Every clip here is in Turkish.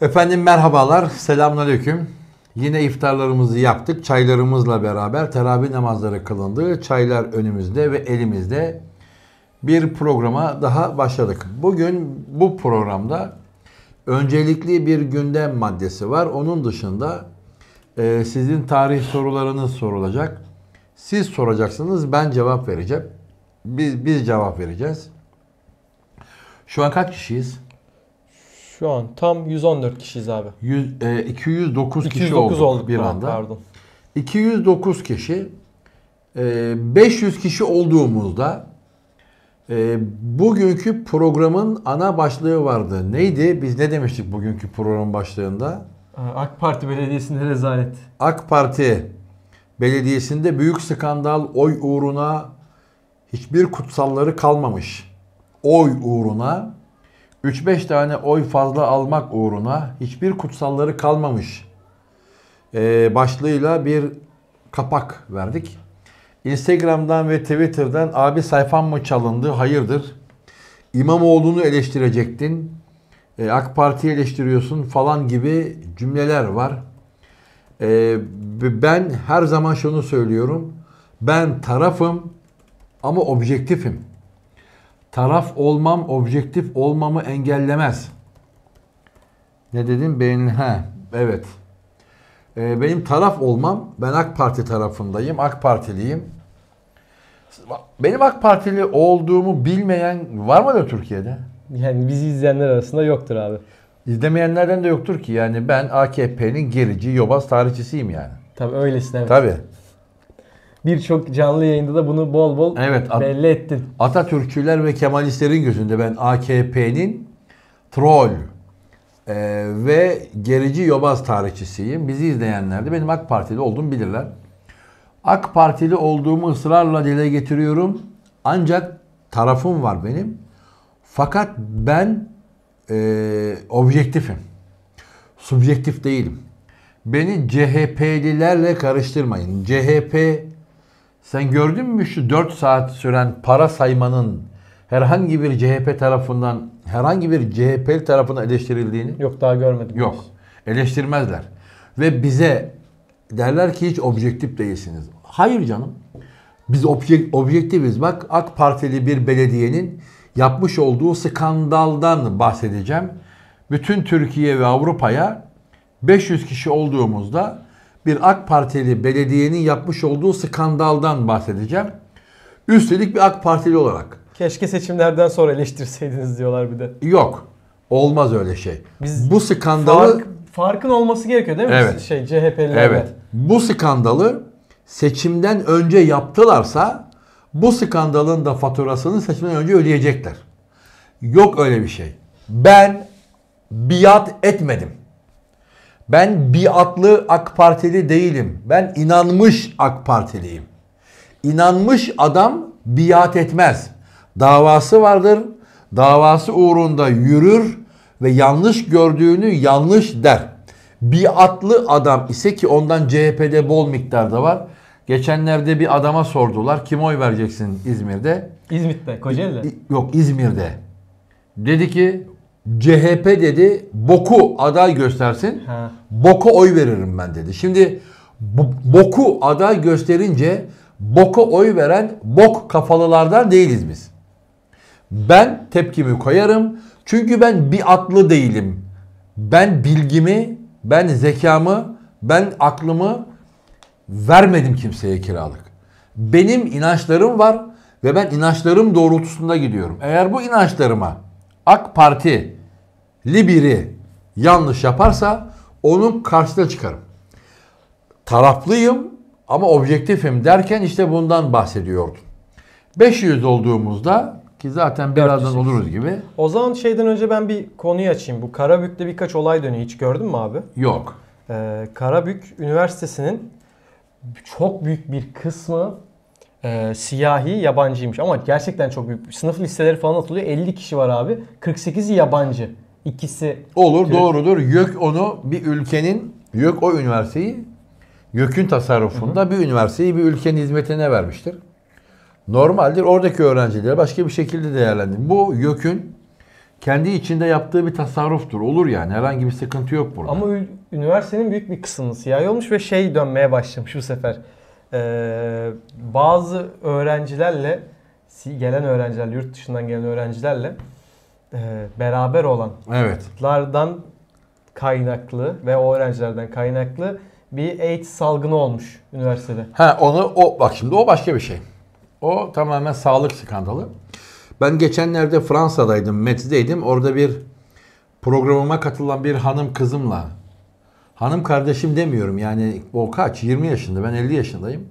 Efendim merhabalar, selamünaleyküm Yine iftarlarımızı yaptık. Çaylarımızla beraber teravih namazları kılındı. Çaylar önümüzde ve elimizde bir programa daha başladık. Bugün bu programda öncelikli bir gündem maddesi var. Onun dışında e, sizin tarih sorularınız sorulacak. Siz soracaksınız, ben cevap vereceğim. Biz, biz cevap vereceğiz. Şu an kaç kişiyiz? Şu an tam 114 kişiyiz abi. 100, e, 209 kişi 209 olduk, olduk bir anda. Pardon. 209 kişi. E, 500 kişi olduğumuzda e, bugünkü programın ana başlığı vardı. Neydi? Biz ne demiştik bugünkü program başlığında? Ee, AK Parti Belediyesi'nde rezalet. AK Parti Belediyesi'nde büyük skandal oy uğruna hiçbir kutsalları kalmamış. Oy uğruna 3-5 tane oy fazla almak uğruna hiçbir kutsalları kalmamış e, başlığıyla bir kapak verdik. Instagram'dan ve Twitter'dan abi sayfam mı çalındı? Hayırdır. İmamoğlu'nu eleştirecektin. E, AK Parti eleştiriyorsun falan gibi cümleler var. E, ben her zaman şunu söylüyorum. Ben tarafım ama objektifim taraf olmam, objektif olmamı engellemez. Ne dedim? Beğen ha. Evet. Ee, benim taraf olmam, ben AK Parti tarafındayım, AK Partiliyim. Benim AK Partili olduğumu bilmeyen var mı da Türkiye'de? Yani bizi izleyenler arasında yoktur abi. İzlemeyenlerden de yoktur ki yani ben AKP'nin gerici, yobaz tarihçisiyim yani. Tabii öylesin evet. Tabii birçok canlı yayında da bunu bol bol evet, belli ettin. Atatürkçüler ve Kemalistlerin gözünde ben AKP'nin troll e, ve gerici yobaz tarihçisiyim. Bizi izleyenler de benim AK Partili olduğumu bilirler. AK Partili olduğumu ısrarla dile getiriyorum. Ancak tarafım var benim. Fakat ben e, objektifim. Subjektif değilim. Beni CHP'lilerle karıştırmayın. CHP sen gördün mü şu 4 saat süren para saymanın herhangi bir CHP tarafından, herhangi bir CHP tarafından eleştirildiğini? Yok daha görmedim. Yok. Eleştirmezler. Ve bize derler ki hiç objektif değilsiniz. Hayır canım. Biz objek, objektiviz. Bak AK Partili bir belediyenin yapmış olduğu skandaldan bahsedeceğim. Bütün Türkiye ve Avrupa'ya 500 kişi olduğumuzda bir AK Partili belediyenin yapmış olduğu skandaldan bahsedeceğim. Üstelik bir AK Partili olarak. Keşke seçimlerden sonra eleştirseydiniz diyorlar bir de. Yok. Olmaz öyle şey. Biz bu skandalı fark, farkın olması gerekiyor değil mi? Evet. Şey CHP'lilerle. Evet. Bu skandalı seçimden önce yaptılarsa bu skandalın da faturasını seçimden önce ödeyecekler. Yok öyle bir şey. Ben biat etmedim. Ben biatlı AK Partili değilim. Ben inanmış AK Partiliyim. İnanmış adam biat etmez. Davası vardır. Davası uğrunda yürür ve yanlış gördüğünü yanlış der. Biatlı adam ise ki ondan CHP'de bol miktarda var. Geçenlerde bir adama sordular. Kim oy vereceksin İzmir'de? İzmit'te, Kocaeli'de. Yok İzmir'de. Dedi ki CHP dedi boku aday göstersin. Ha. Boku oy veririm ben dedi. Şimdi boku aday gösterince Boku oy veren bok kafalılardan değiliz biz. Ben tepkimi koyarım. Çünkü ben bir atlı değilim. Ben bilgimi, ben zekamı, ben aklımı vermedim kimseye kiralık. Benim inançlarım var ve ben inançlarım doğrultusunda gidiyorum. Eğer bu inançlarıma AK Parti biri yanlış yaparsa onun karşısına çıkarım. Taraflıyım ama objektifim derken işte bundan bahsediyordum. 500 olduğumuzda ki zaten birazdan oluruz gibi. O zaman şeyden önce ben bir konuyu açayım. Bu Karabük'te birkaç olay dönüyor. Hiç gördün mü abi? Yok. Ee, Karabük Üniversitesi'nin çok büyük bir kısmı e, siyahi yabancıymış. Ama gerçekten çok büyük. Sınıf listeleri falan atılıyor. 50 kişi var abi. 48'i yabancı ikisi olur diyor. doğrudur. YÖK onu bir ülkenin YÖK o üniversiteyi YÖK'ün tasarrufunda hı hı. bir üniversiteyi bir ülkenin hizmetine vermiştir. Normaldir oradaki öğrencileri başka bir şekilde değerlendirir. Bu YÖK'ün kendi içinde yaptığı bir tasarruftur. Olur yani herhangi bir sıkıntı yok burada. Ama üniversitenin büyük bir kısmı siyah olmuş ve şey dönmeye başlamış bu sefer. Ee, bazı öğrencilerle gelen öğrenciler yurt dışından gelen öğrencilerle e, beraber olan evet. kaynaklı ve o öğrencilerden kaynaklı bir AIDS salgını olmuş üniversitede. Ha onu o bak şimdi o başka bir şey. O tamamen sağlık skandalı. Ben geçenlerde Fransa'daydım, Metzdeydim. Orada bir programıma katılan bir hanım kızımla hanım kardeşim demiyorum yani o kaç 20 yaşında ben 50 yaşındayım.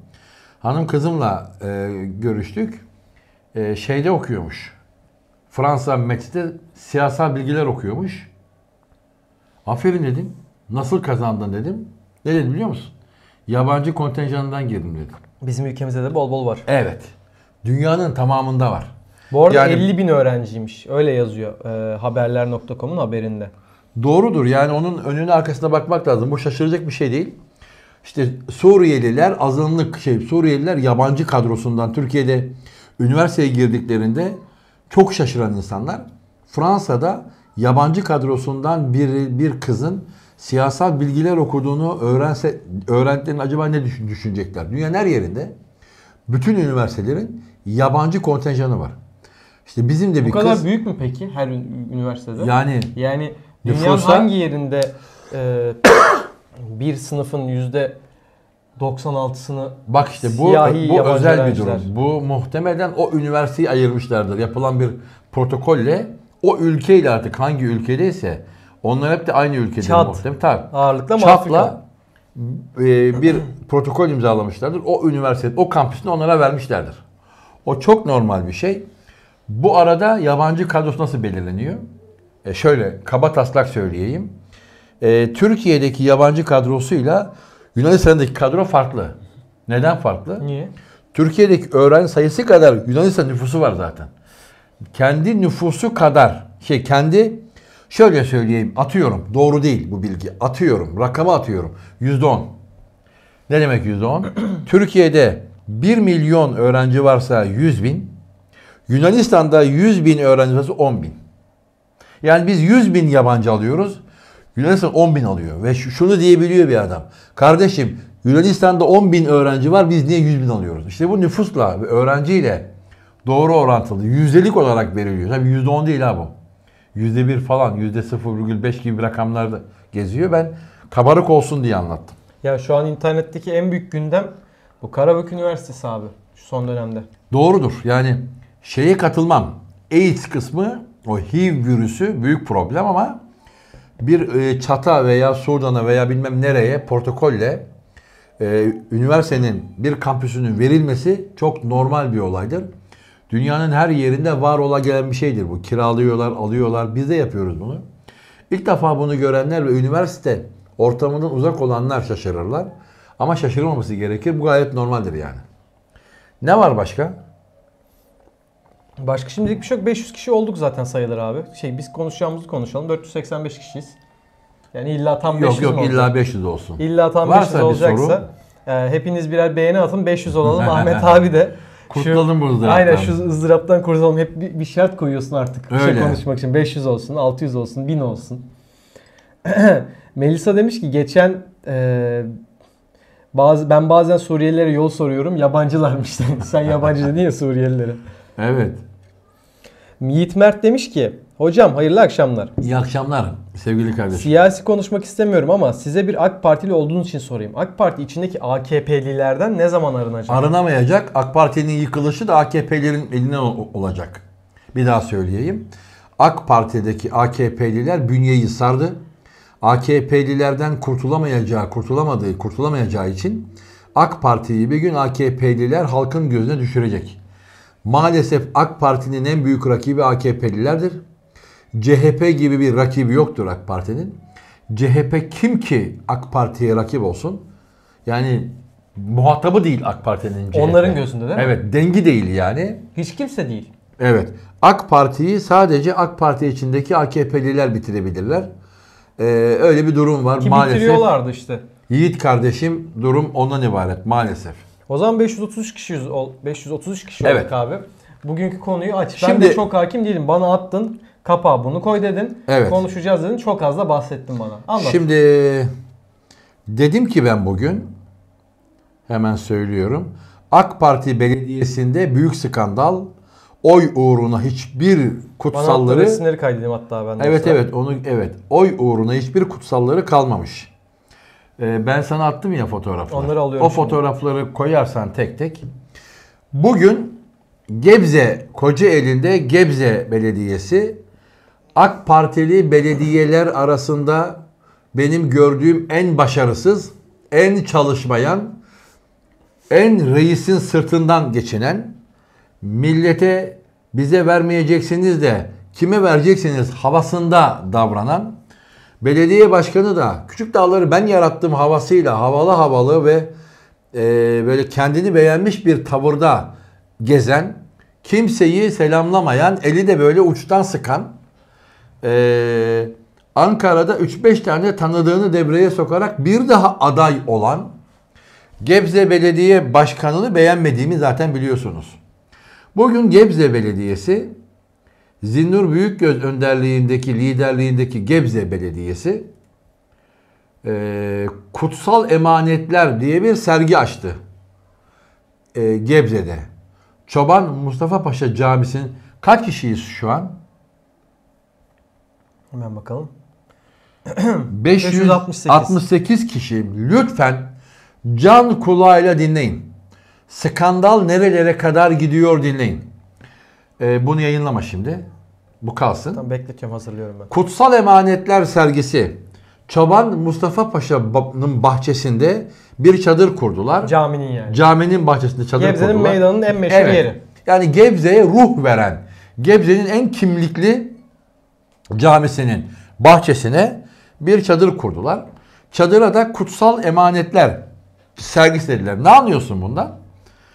Hanım kızımla e, görüştük. E, şeyde okuyormuş. Fransa Metis'te siyasal bilgiler okuyormuş. Aferin dedim. Nasıl kazandın dedim. Ne dedim biliyor musun? Yabancı kontenjanından girdim dedim. Bizim ülkemizde de bol bol var. Evet. Dünyanın tamamında var. Bu arada yani, 50 bin öğrenciymiş. Öyle yazıyor e, haberler.com'un haberinde. Doğrudur. Yani onun önüne arkasına bakmak lazım. Bu şaşıracak bir şey değil. İşte Suriyeliler azınlık şey Suriyeliler yabancı kadrosundan Türkiye'de üniversiteye girdiklerinde çok şaşıran insanlar Fransa'da yabancı kadrosundan bir, bir kızın siyasal bilgiler okuduğunu öğrense öğrendiklerini acaba ne düşünecekler? Dünya her yerinde bütün üniversitelerin yabancı kontenjanı var. İşte bizim de bir kız. Bu kadar kız, büyük mü peki her üniversitede? Yani yani dünyanın nüfusa, hangi yerinde e, bir sınıfın yüzde 96'sını Bak işte bu siyahi bu özel bir durum. Bu muhtemelen o üniversiteyi ayırmışlardır. Yapılan bir protokolle o ülkeyle artık hangi ülkedeyse onlar hep de aynı ülkede Çat. muhtemelen. Tabii. Ağırlıkla mı Çat'la e, bir protokol imzalamışlardır. O üniversite, o kampüsünü onlara vermişlerdir. O çok normal bir şey. Bu arada yabancı kadrosu nasıl belirleniyor? E şöyle kaba taslak söyleyeyim. E, Türkiye'deki yabancı kadrosuyla Yunanistan'daki kadro farklı. Neden farklı? Niye? Türkiye'deki öğrenci sayısı kadar Yunanistan nüfusu var zaten. Kendi nüfusu kadar şey kendi şöyle söyleyeyim atıyorum doğru değil bu bilgi atıyorum rakama atıyorum yüzde on. Ne demek yüzde on? Türkiye'de 1 milyon öğrenci varsa 100 bin Yunanistan'da 100 bin öğrenci varsa 10 bin. Yani biz 100 bin yabancı alıyoruz. Yunanistan 10 bin alıyor ve şunu diyebiliyor bir adam. Kardeşim Yunanistan'da 10 bin öğrenci var biz niye 100 bin alıyoruz? İşte bu nüfusla ve öğrenciyle doğru orantılı yüzdelik olarak veriliyor. Tabii yüzde 10 değil ha bu. Yüzde 1 falan yüzde 0,5 gibi rakamlarda geziyor. Ben kabarık olsun diye anlattım. Ya şu an internetteki en büyük gündem bu Karabük Üniversitesi abi şu son dönemde. Doğrudur. Yani şeye katılmam. AIDS kısmı o HIV virüsü büyük problem ama bir e, çata veya surdana veya bilmem nereye protokolle e, üniversitenin bir kampüsünün verilmesi çok normal bir olaydır. Dünyanın her yerinde var ola gelen bir şeydir bu. Kiralıyorlar, alıyorlar. Biz de yapıyoruz bunu. İlk defa bunu görenler ve üniversite ortamından uzak olanlar şaşırırlar. Ama şaşırmaması gerekir. Bu gayet normaldir yani. Ne var başka? Başka şimdilik bir şey yok. 500 kişi olduk zaten sayılır abi. Şey biz konuşacağımızı konuşalım. 485 kişiyiz. Yani illa tam 500 Yok yok illa 500 olsun. İlla tam Varsa 500 olacaksa e, hepiniz birer beğeni atın 500 olalım. Ahmet abi de Kurtulalım bu ızdıraptan. Aynen şu ızdıraptan kurtulalım. Hep bir, bir şart koyuyorsun artık. Öyle. Bir şey konuşmak için. 500 olsun, 600 olsun, 1000 olsun. Melisa demiş ki geçen e, bazı ben bazen Suriyelilere yol soruyorum. Yabancılarmış. Sen yabancı dedin ya Suriyelilere. Evet. Yiğit Mert demiş ki Hocam hayırlı akşamlar. İyi akşamlar sevgili kardeşim. Siyasi konuşmak istemiyorum ama size bir AK Partili olduğunuz için sorayım. AK Parti içindeki AKP'lilerden ne zaman arınacak? Arınamayacak. AK Parti'nin yıkılışı da AKP'lerin eline olacak. Bir daha söyleyeyim. AK Parti'deki AKP'liler bünyeyi sardı. AKP'lilerden kurtulamayacağı, kurtulamadığı, kurtulamayacağı için AK Parti'yi bir gün AKP'liler halkın gözüne düşürecek. Maalesef AK Parti'nin en büyük rakibi AKP'lilerdir. CHP gibi bir rakibi yoktur AK Parti'nin. CHP kim ki AK Parti'ye rakip olsun? Yani muhatabı değil AK Parti'nin CHP. Onların gözünde değil mi? Evet, dengi değil yani. Hiç kimse değil. Evet. AK Parti'yi sadece AK Parti içindeki AKP'liler bitirebilirler. Ee, öyle bir durum var Ki maalesef. bitiriyorlardı işte. Yiğit kardeşim durum ondan ibaret maalesef. O zaman 533 kişiyiz 533 kişi evet. olduk abi. Bugünkü konuyu aç. Şimdi, de çok hakim değilim. Bana attın. Kapağı bunu koy dedin. Evet. Konuşacağız dedin. Çok az da bahsettin bana. Anlat. Şimdi dedim ki ben bugün hemen söylüyorum. AK Parti belediyesinde büyük skandal. Oy uğruna hiçbir kutsalları Bana resimleri kaydedeyim hatta ben. Evet dostlar. evet onu evet. Oy uğruna hiçbir kutsalları kalmamış. Ee, ben sana attım ya fotoğrafları. Onları alıyorum. O şimdi. fotoğrafları koyarsan tek tek. Bugün Gebze Kocaeli'nde Gebze Belediyesi AK Partili belediyeler arasında benim gördüğüm en başarısız, en çalışmayan, en reisin sırtından geçinen, millete bize vermeyeceksiniz de kime vereceksiniz havasında davranan Belediye başkanı da küçük dağları ben yarattım havasıyla havalı havalı ve e, böyle kendini beğenmiş bir tavırda gezen, kimseyi selamlamayan, eli de böyle uçtan sıkan, e, Ankara'da 3-5 tane tanıdığını devreye sokarak bir daha aday olan Gebze Belediye Başkanı'nı beğenmediğimi zaten biliyorsunuz. Bugün Gebze Belediyesi Zinnur Büyükgöz önderliğindeki, liderliğindeki Gebze Belediyesi e, Kutsal Emanetler diye bir sergi açtı e, Gebze'de. Çoban Mustafa Paşa Camisi'nin kaç kişiyiz şu an? Hemen bakalım. 568. kişi. Lütfen can kulağıyla dinleyin. Skandal nerelere kadar gidiyor dinleyin. E, bunu yayınlama şimdi. Bu kalsın. Tamam bekletiyorum hazırlıyorum ben. Kutsal Emanetler sergisi. Çoban Mustafa Paşa'nın bahçesinde bir çadır kurdular. Caminin yani. Caminin bahçesinde çadır Gebze'nin kurdular. Gebze'nin meydanının en meşhur evet. yeri. Yani Gebze'ye ruh veren, Gebze'nin en kimlikli camisinin bahçesine bir çadır kurdular. Çadıra da kutsal emanetler sergilediler. Ne anlıyorsun bundan?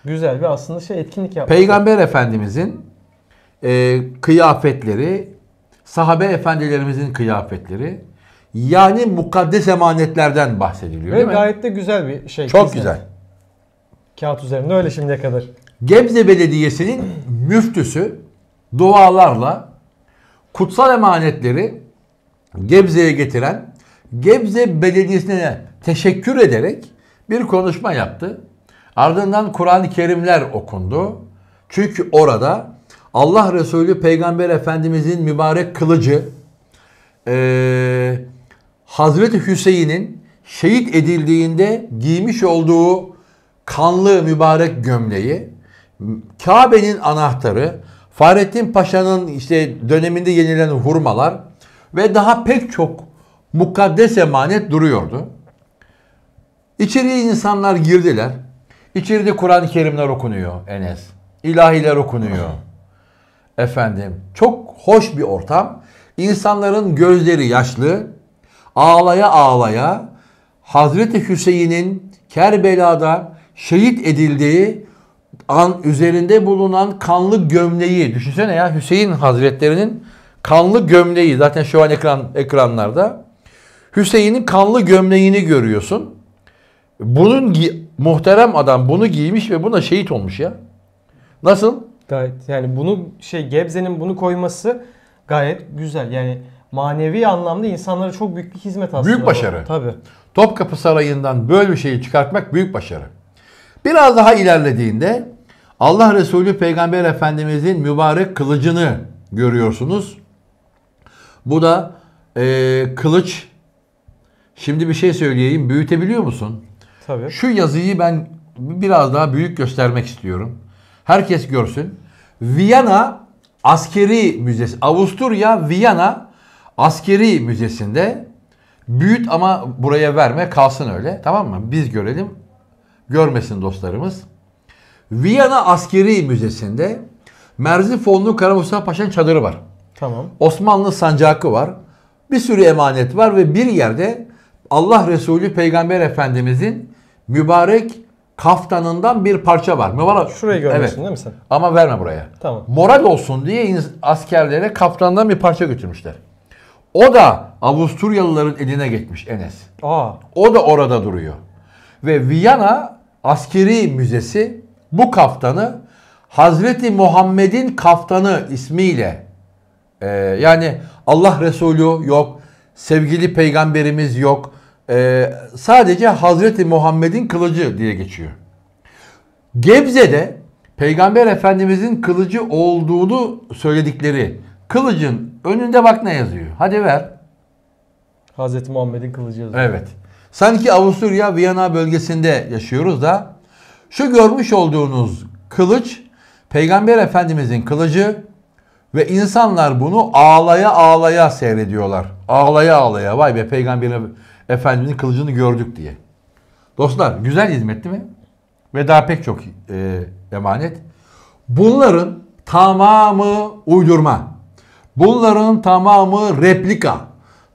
Güzel bir aslında şey etkinlik yaptılar. Peygamber Efendimizin e, kıyafetleri, sahabe efendilerimizin kıyafetleri yani mukaddes emanetlerden bahsediliyor Ve değil mi? gayet de güzel bir şey. Çok kesin. güzel. Kağıt üzerinde öyle şimdiye kadar. Gebze Belediyesi'nin müftüsü dualarla kutsal emanetleri Gebze'ye getiren Gebze Belediyesi'ne teşekkür ederek bir konuşma yaptı. Ardından Kur'an-ı Kerimler okundu. Çünkü orada Allah Resulü Peygamber Efendimizin mübarek kılıcı e, Hazreti Hüseyin'in şehit edildiğinde giymiş olduğu kanlı mübarek gömleği, Kabe'nin anahtarı, Fahrettin Paşa'nın işte döneminde yenilen hurmalar ve daha pek çok mukaddes emanet duruyordu. İçeriye insanlar girdiler. İçeride Kur'an-ı Kerimler okunuyor Enes. İlahiler okunuyor efendim çok hoş bir ortam. İnsanların gözleri yaşlı, ağlaya ağlaya Hazreti Hüseyin'in Kerbela'da şehit edildiği an üzerinde bulunan kanlı gömleği düşünsene ya Hüseyin Hazretlerinin kanlı gömleği zaten şu an ekran ekranlarda Hüseyin'in kanlı gömleğini görüyorsun. Bunun muhterem adam bunu giymiş ve buna şehit olmuş ya. Nasıl? Gayet yani bunu şey Gebze'nin bunu koyması gayet güzel. Yani manevi anlamda insanlara çok büyük bir hizmet aslında. Büyük başarı. Tabi. Topkapı Sarayı'ndan böyle bir şeyi çıkartmak büyük başarı. Biraz daha ilerlediğinde Allah Resulü Peygamber Efendimizin mübarek kılıcını görüyorsunuz. Bu da e, kılıç. Şimdi bir şey söyleyeyim. Büyütebiliyor musun? Tabii. Şu yazıyı ben biraz daha büyük göstermek istiyorum. Herkes görsün. Viyana Askeri Müzesi, Avusturya Viyana Askeri Müzesi'nde büyüt ama buraya verme kalsın öyle. Tamam mı? Biz görelim. Görmesin dostlarımız. Viyana Askeri Müzesi'nde Merzifonlu Karamusa Paşa'nın çadırı var. Tamam. Osmanlı sancakı var. Bir sürü emanet var ve bir yerde Allah Resulü Peygamber Efendimizin mübarek kaftanından bir parça var. Mübarek... Şurayı görmüşsün evet. değil mi sen? Ama verme buraya. Tamam. Moral olsun diye askerlere kaftandan bir parça götürmüşler. O da Avusturyalıların eline geçmiş Enes. Aa. O da orada duruyor. Ve Viyana Askeri Müzesi bu kaftanı Hazreti Muhammed'in kaftanı ismiyle e, yani Allah Resulü yok, sevgili peygamberimiz yok, e, sadece Hazreti Muhammed'in kılıcı diye geçiyor. Gebze'de Peygamber Efendimiz'in kılıcı olduğunu söyledikleri kılıcın önünde bak ne yazıyor. Hadi ver. Hazreti Muhammed'in kılıcı yazıyor. Evet. Sanki Avusturya Viyana bölgesinde yaşıyoruz da şu görmüş olduğunuz kılıç Peygamber Efendimiz'in kılıcı ve insanlar bunu ağlaya ağlaya seyrediyorlar. Ağlaya ağlaya vay be Peygamber Efendimizin kılıcını gördük diye. Dostlar güzel hizmetti mi? Ve daha pek çok e, emanet. Bunların tamamı uydurma. Bunların tamamı replika.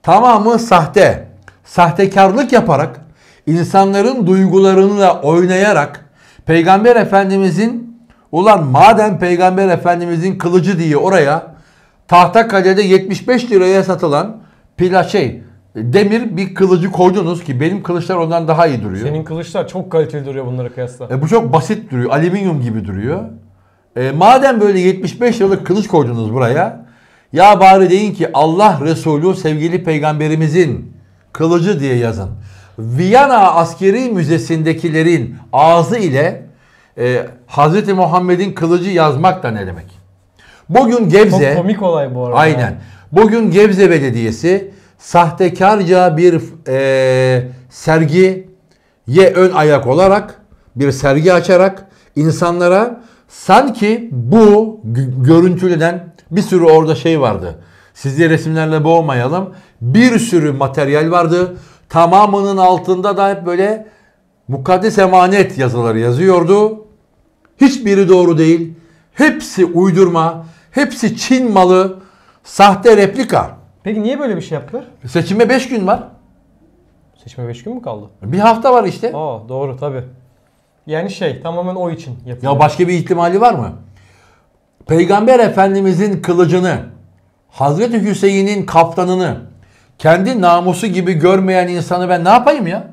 Tamamı sahte. Sahtekarlık yaparak, insanların duygularıyla oynayarak, Peygamber Efendimizin, ulan madem Peygamber Efendimizin kılıcı diye oraya, tahta kalede 75 liraya satılan pila şey, demir bir kılıcı koydunuz ki benim kılıçlar ondan daha iyi duruyor. Senin kılıçlar çok kaliteli duruyor bunlara kıyasla. E, bu çok basit duruyor. Alüminyum gibi duruyor. E, madem böyle 75 yıllık kılıç koydunuz buraya. Ya bari deyin ki Allah Resulü sevgili peygamberimizin kılıcı diye yazın. Viyana Askeri Müzesi'ndekilerin ağzı ile e, Hz. Muhammed'in kılıcı yazmak da ne demek? Bugün Gebze... Çok komik olay bu arada. Aynen. Bugün Gebze Belediyesi sahtekarca bir e, sergiye ön ayak olarak bir sergi açarak insanlara sanki bu görüntülenen bir sürü orada şey vardı. Sizi resimlerle boğmayalım. Bir sürü materyal vardı. Tamamının altında da hep böyle mukaddes emanet yazıları yazıyordu. Hiçbiri doğru değil. Hepsi uydurma. Hepsi Çin malı. Sahte replika. Peki niye böyle bir şey yaptılar? Seçime 5 gün var. Seçime 5 gün mü kaldı? Bir hafta var işte. Aa doğru tabi. Yani şey tamamen o için yapılıyor. Ya başka bir ihtimali var mı? Peygamber Efendimizin kılıcını, Hazreti Hüseyin'in kaftanını, kendi namusu gibi görmeyen insanı ben ne yapayım ya?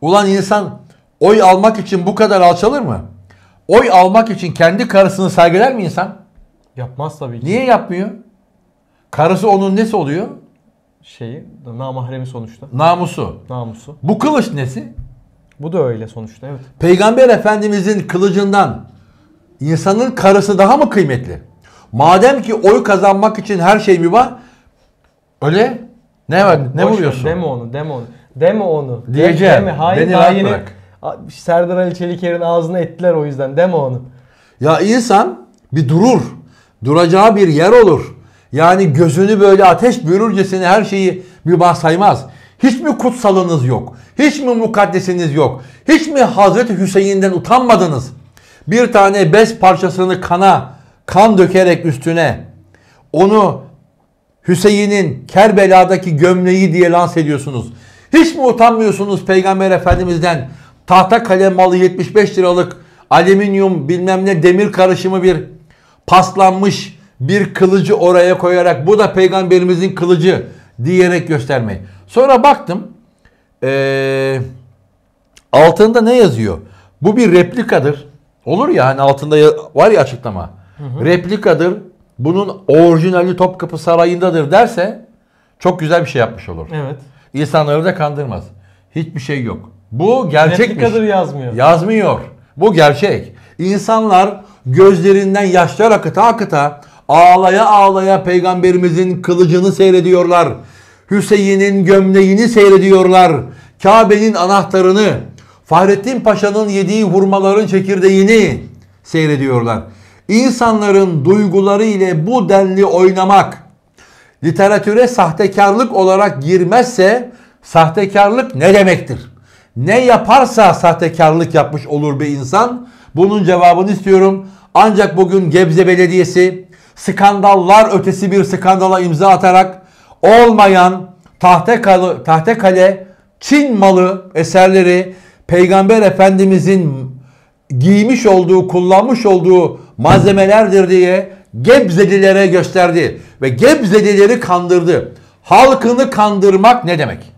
Ulan insan oy almak için bu kadar alçalır mı? Oy almak için kendi karısını saygılar mı insan? Yapmaz tabii ki. Niye yapmıyor? Karısı onun nesi oluyor? Şeyi, namahremi sonuçta. Namusu. Namusu. Bu kılıç nesi? Bu da öyle sonuçta evet. Peygamber Efendimizin kılıcından insanın karısı daha mı kıymetli? Madem ki oy kazanmak için her şey mi var? Öyle ne var? Ne Boş vuruyorsun? Deme onu, deme onu. Deme onu. Diyeceğim. Deme. Hayır Beni daha yeni bırak. Serdar Ali Çeliker'in ağzına ettiler o yüzden. Deme onu. Ya insan bir durur. Duracağı bir yer olur. Yani gözünü böyle ateş bürürcesine her şeyi mübah saymaz. Hiç mi kutsalınız yok? Hiç mi mukaddesiniz yok? Hiç mi Hazreti Hüseyin'den utanmadınız? Bir tane bez parçasını kana, kan dökerek üstüne onu Hüseyin'in Kerbela'daki gömleği diye lanse ediyorsunuz. Hiç mi utanmıyorsunuz Peygamber Efendimiz'den tahta kalem malı 75 liralık alüminyum bilmem ne demir karışımı bir paslanmış bir kılıcı oraya koyarak bu da peygamberimizin kılıcı diyerek göstermeyi. Sonra baktım ee, altında ne yazıyor? Bu bir replikadır. Olur ya hani altında var ya açıklama. Hı hı. Replikadır. Bunun orijinali Topkapı Sarayı'ndadır derse çok güzel bir şey yapmış olur. Evet. İnsanları da kandırmaz. Hiçbir şey yok. Bu gerçekmiş. Replikadır yazmıyor. Yazmıyor. Bu gerçek. İnsanlar gözlerinden yaşlar akıta akıta Ağlaya ağlaya peygamberimizin kılıcını seyrediyorlar. Hüseyin'in gömleğini seyrediyorlar. Kabe'nin anahtarını, Fahrettin Paşa'nın yediği hurmaların çekirdeğini seyrediyorlar. İnsanların duyguları ile bu denli oynamak literatüre sahtekarlık olarak girmezse sahtekarlık ne demektir? Ne yaparsa sahtekarlık yapmış olur bir insan. Bunun cevabını istiyorum. Ancak bugün Gebze Belediyesi skandallar ötesi bir skandala imza atarak olmayan tahte kale, tahte kale Çin malı eserleri Peygamber Efendimizin giymiş olduğu, kullanmış olduğu malzemelerdir diye Gebzelilere gösterdi ve Gebzelileri kandırdı. Halkını kandırmak ne demek?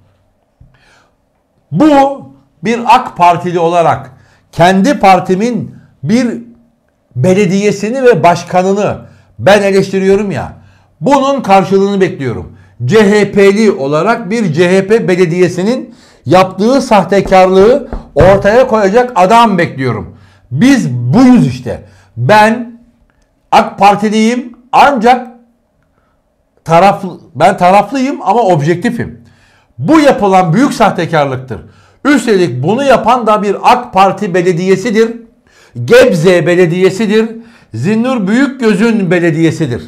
Bu bir AK Partili olarak kendi partimin bir belediyesini ve başkanını ben eleştiriyorum ya. Bunun karşılığını bekliyorum. CHP'li olarak bir CHP belediyesinin yaptığı sahtekarlığı ortaya koyacak adam bekliyorum. Biz buyuz işte. Ben AK Partiliyim ancak taraflı ben taraflıyım ama objektifim. Bu yapılan büyük sahtekarlıktır. Üstelik bunu yapan da bir AK Parti belediyesidir. Gebze Belediyesi'dir. Zinnur Gözün belediyesidir.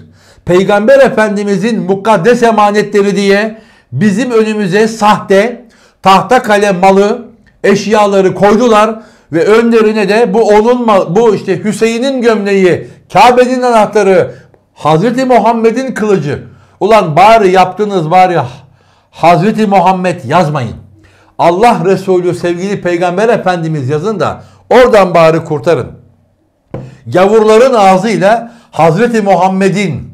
Peygamber Efendimizin mukaddes emanetleri diye bizim önümüze sahte tahta kale malı eşyaları koydular ve önlerine de bu onun bu işte Hüseyin'in gömleği, Kabe'nin anahtarı, Hazreti Muhammed'in kılıcı. Ulan bari yaptınız bari Hazreti Muhammed yazmayın. Allah Resulü sevgili Peygamber Efendimiz yazın da oradan bari kurtarın gavurların ağzıyla Hazreti Muhammed'in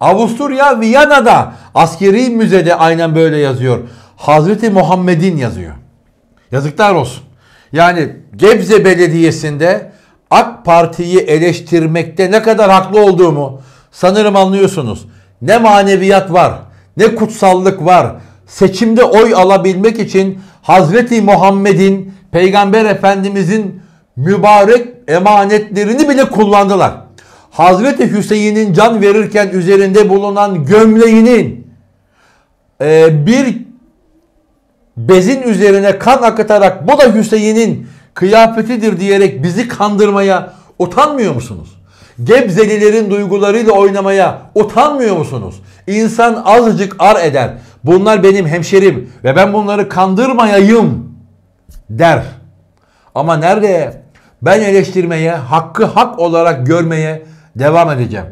Avusturya Viyana'da askeri müzede aynen böyle yazıyor. Hazreti Muhammed'in yazıyor. Yazıklar olsun. Yani Gebze Belediyesi'nde AK Parti'yi eleştirmekte ne kadar haklı olduğumu sanırım anlıyorsunuz. Ne maneviyat var, ne kutsallık var. Seçimde oy alabilmek için Hazreti Muhammed'in, Peygamber Efendimiz'in mübarek emanetlerini bile kullandılar. Hazreti Hüseyin'in can verirken üzerinde bulunan gömleğinin e, bir bezin üzerine kan akıtarak bu da Hüseyin'in kıyafetidir diyerek bizi kandırmaya utanmıyor musunuz? Gebzelilerin duygularıyla oynamaya utanmıyor musunuz? İnsan azıcık ar eder. Bunlar benim hemşerim ve ben bunları kandırmayayım der. Ama nerede ben eleştirmeye, hakkı hak olarak görmeye devam edeceğim.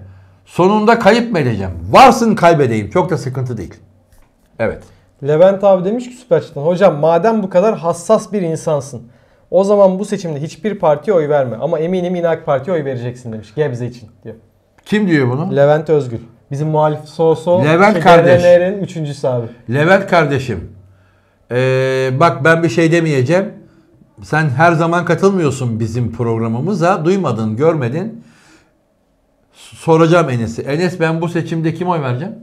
Sonunda kayıp mı edeceğim? Varsın kaybedeyim. Çok da sıkıntı değil. Evet. Levent abi demiş ki süper chatten. Hocam madem bu kadar hassas bir insansın. O zaman bu seçimde hiçbir partiye oy verme. Ama eminim yine AK Parti'ye oy vereceksin demiş. Gebze için diyor. Kim diyor bunu? Levent Özgül. Bizim muhalif Soso. Levent şey, kardeş. üçüncüsü abi. Levent kardeşim. Ee, bak ben bir şey demeyeceğim sen her zaman katılmıyorsun bizim programımıza. Duymadın, görmedin. Soracağım Enes'i. Enes ben bu seçimde kim oy vereceğim?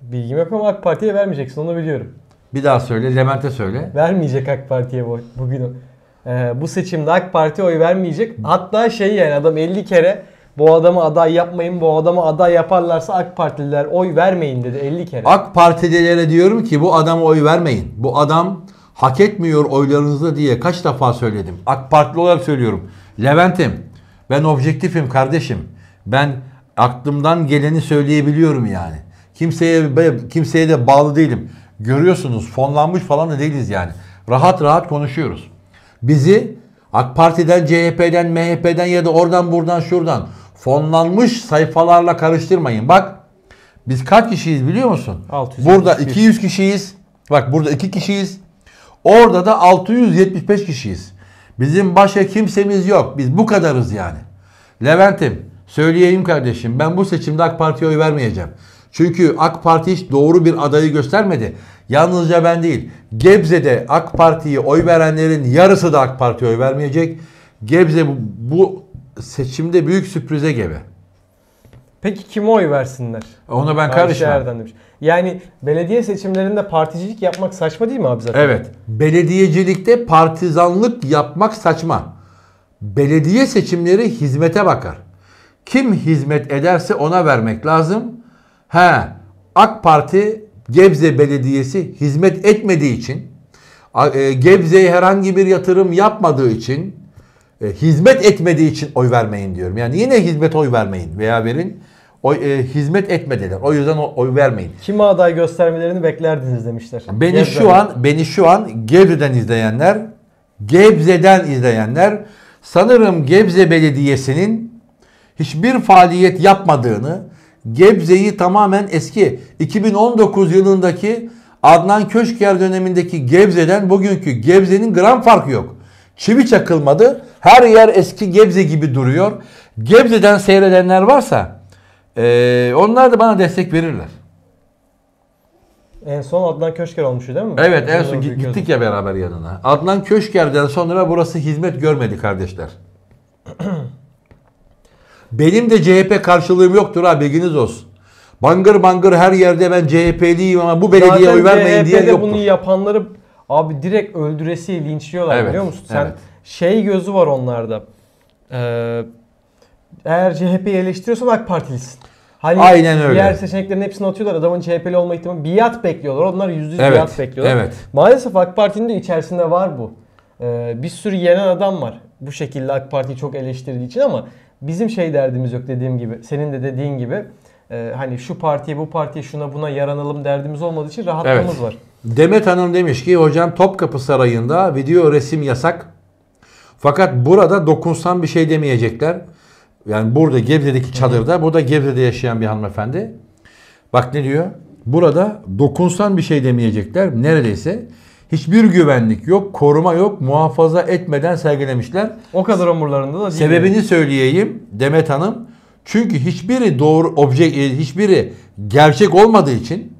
Bilgim yok ama AK Parti'ye vermeyeceksin onu biliyorum. Bir daha söyle, Levent'e söyle. Vermeyecek AK Parti'ye bugün. Ee, bu seçimde AK Parti oy vermeyecek. Hatta şey yani adam 50 kere bu adamı aday yapmayın, bu adamı aday yaparlarsa AK Partililer oy vermeyin dedi 50 kere. AK Partililere diyorum ki bu adama oy vermeyin. Bu adam hak etmiyor oylarınızı diye kaç defa söyledim. AK Partili olarak söylüyorum. Levent'im ben objektifim kardeşim. Ben aklımdan geleni söyleyebiliyorum yani. Kimseye kimseye de bağlı değilim. Görüyorsunuz fonlanmış falan da değiliz yani. Rahat rahat konuşuyoruz. Bizi AK Parti'den, CHP'den, MHP'den ya da oradan buradan şuradan fonlanmış sayfalarla karıştırmayın. Bak biz kaç kişiyiz biliyor musun? 600, burada 200 kişiyiz. Bak burada 2 kişiyiz. Orada da 675 kişiyiz. Bizim başka kimsemiz yok. Biz bu kadarız yani. Levent'im söyleyeyim kardeşim ben bu seçimde AK Parti'ye oy vermeyeceğim. Çünkü AK Parti hiç doğru bir adayı göstermedi. Yalnızca ben değil. Gebze'de AK Parti'ye oy verenlerin yarısı da AK Parti'ye oy vermeyecek. Gebze bu, bu seçimde büyük sürprize gebe. Peki kime oy versinler? Ona ben karışmam. Yani belediye seçimlerinde particilik yapmak saçma değil mi abi zaten? Evet. Belediyecilikte partizanlık yapmak saçma. Belediye seçimleri hizmete bakar. Kim hizmet ederse ona vermek lazım. He, AK Parti Gebze Belediyesi hizmet etmediği için, e, Gebze'ye herhangi bir yatırım yapmadığı için, e, hizmet etmediği için oy vermeyin diyorum. Yani yine hizmet oy vermeyin veya verin oy, e, hizmet etmediler. O yüzden oy vermeyin. Kim aday göstermelerini beklerdiniz demişler. Beni Gebze'den. şu an beni şu an Gebze'den izleyenler, Gebze'den izleyenler sanırım Gebze Belediyesi'nin hiçbir faaliyet yapmadığını, Gebze'yi tamamen eski 2019 yılındaki Adnan Köşker dönemindeki Gebze'den bugünkü Gebze'nin gram farkı yok. Çivi çakılmadı. Her yer eski Gebze gibi duruyor. Gebze'den seyredenler varsa ee, onlar da bana destek verirler. En son Adnan Köşker olmuştu değil mi? Evet en son gittik ya beraber yanına. Adnan Köşker'den sonra burası hizmet görmedi kardeşler. Benim de CHP karşılığım yoktur ha bilginiz olsun. Bangır bangır her yerde ben CHP'liyim ama bu belediyeye Zaten oy vermeyin CHP'de diye yoktur. bunu yapanları abi direkt öldüresi linçliyorlar evet, biliyor musun? Sen evet. şey gözü var onlarda. Eee eğer CHP'yi eleştiriyorsan AK Partilisin. Hani Aynen öyle. Diğer seçeneklerin hepsini atıyorlar. Adamın CHP'li olma ihtimali biat bekliyorlar. Onlar yüzde yüz evet, biat bekliyorlar. Evet. Maalesef AK Parti'nin de içerisinde var bu. Ee, bir sürü yenen adam var. Bu şekilde AK Parti'yi çok eleştirdiği için ama bizim şey derdimiz yok dediğim gibi. Senin de dediğin gibi. E, hani şu partiye bu partiye şuna buna yaranalım derdimiz olmadığı için rahatlığımız evet. var. Demet Hanım demiş ki hocam Topkapı Sarayı'nda video resim yasak. Fakat burada dokunsan bir şey demeyecekler. Yani burada Gebze'deki çadırda, burada Gebze'de yaşayan bir hanımefendi. Bak ne diyor? Burada dokunsan bir şey demeyecekler. Neredeyse hiçbir güvenlik yok, koruma yok, muhafaza etmeden sergilemişler. O kadar umurlarında da değil. Sebebini mi? söyleyeyim Demet Hanım. Çünkü hiçbiri doğru obje e, hiçbiri gerçek olmadığı için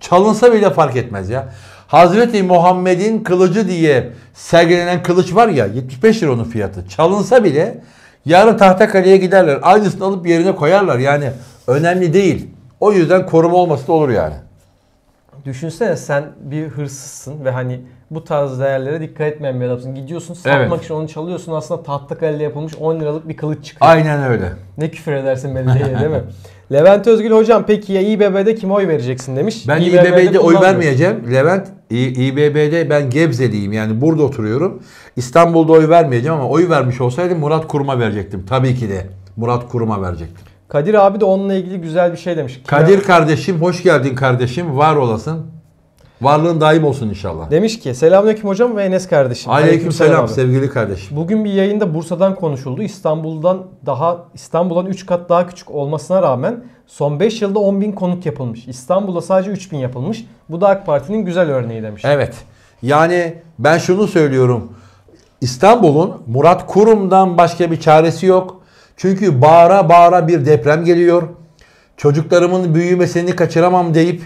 çalınsa bile fark etmez ya. Hazreti Muhammed'in kılıcı diye sergilenen kılıç var ya 75 lira onun fiyatı. Çalınsa bile Yarın Tahtakale'ye giderler. Aynısını alıp yerine koyarlar. Yani önemli değil. O yüzden koruma olması da olur yani. Düşünsene sen bir hırsızsın ve hani bu tarz değerlere dikkat etmeyen bir adamsın. Gidiyorsun satmak Evet. için onu çalıyorsun aslında tahta kalede yapılmış 10 liralık bir kılıç çıkıyor. Aynen öyle. Ne küfür edersin belediyeye değil mi? Levent Özgül hocam peki ya İBB'de kime oy vereceksin demiş. Ben İBB'de, İBB'de oy vermeyeceğim. Levent İBB'de ben Gebze'liyim yani burada oturuyorum. İstanbul'da oy vermeyeceğim ama oy vermiş olsaydım Murat Kurum'a verecektim. Tabii ki de Murat Kurum'a verecektim. Kadir abi de onunla ilgili güzel bir şey demiş. Kadir kardeşim hoş geldin kardeşim var olasın. Varlığın daim olsun inşallah. Demiş ki selamünaleyküm hocam ve Enes kardeşim. Aleyküm selam sevgili kardeşim. Bugün bir yayında Bursa'dan konuşuldu. İstanbul'dan daha İstanbul'dan 3 kat daha küçük olmasına rağmen son 5 yılda 10 bin konut yapılmış. İstanbul'da sadece 3 bin yapılmış. Bu da AK Parti'nin güzel örneği demiş. Evet. Yani ben şunu söylüyorum. İstanbul'un Murat Kurum'dan başka bir çaresi yok. Çünkü bağıra bağıra bir deprem geliyor. Çocuklarımın büyümesini kaçıramam deyip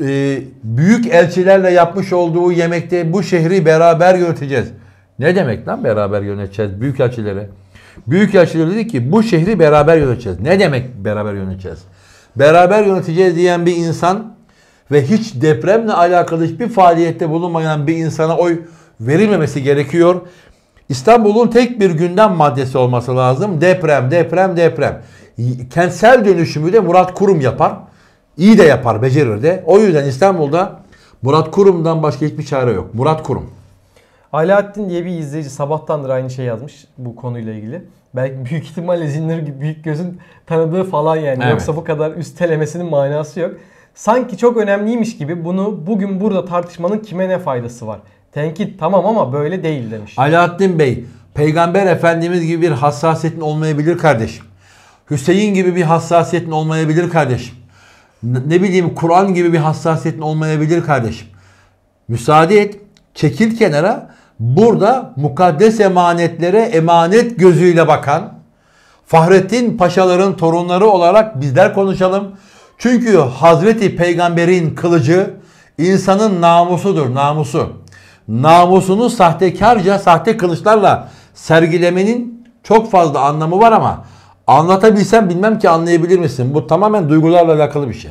e, büyük, elçilerle yapmış olduğu yemekte bu şehri beraber yöneteceğiz. Ne demek lan beraber yöneteceğiz büyük elçilere? Büyük elçiler dedi ki bu şehri beraber yöneteceğiz. Ne demek beraber yöneteceğiz? Beraber yöneteceğiz diyen bir insan ve hiç depremle alakalı hiçbir faaliyette bulunmayan bir insana oy verilmemesi gerekiyor. İstanbul'un tek bir gündem maddesi olması lazım. Deprem, deprem, deprem. Kentsel dönüşümü de Murat Kurum yapar. İyi de yapar, becerir de. O yüzden İstanbul'da Murat Kurum'dan başka hiçbir çare yok. Murat Kurum. Alaaddin diye bir izleyici sabahtandır aynı şey yazmış bu konuyla ilgili. Belki büyük ihtimalle Zinnur Büyük Göz'ün tanıdığı falan yani. Evet. Yoksa bu kadar üstelemesinin manası yok. Sanki çok önemliymiş gibi bunu bugün burada tartışmanın kime ne faydası var? Tenkit tamam ama böyle değil demiş. Alaaddin Bey, Peygamber Efendimiz gibi bir hassasiyetin olmayabilir kardeşim. Hüseyin gibi bir hassasiyetin olmayabilir kardeşim ne bileyim Kur'an gibi bir hassasiyetin olmayabilir kardeşim. Müsaade et, çekil kenara. Burada mukaddes emanetlere emanet gözüyle bakan Fahrettin Paşaların torunları olarak bizler konuşalım. Çünkü Hazreti Peygamber'in kılıcı insanın namusudur, namusu. Namusunu sahtekarca, sahte kılıçlarla sergilemenin çok fazla anlamı var ama Anlatabilsem bilmem ki anlayabilir misin? Bu tamamen duygularla alakalı bir şey.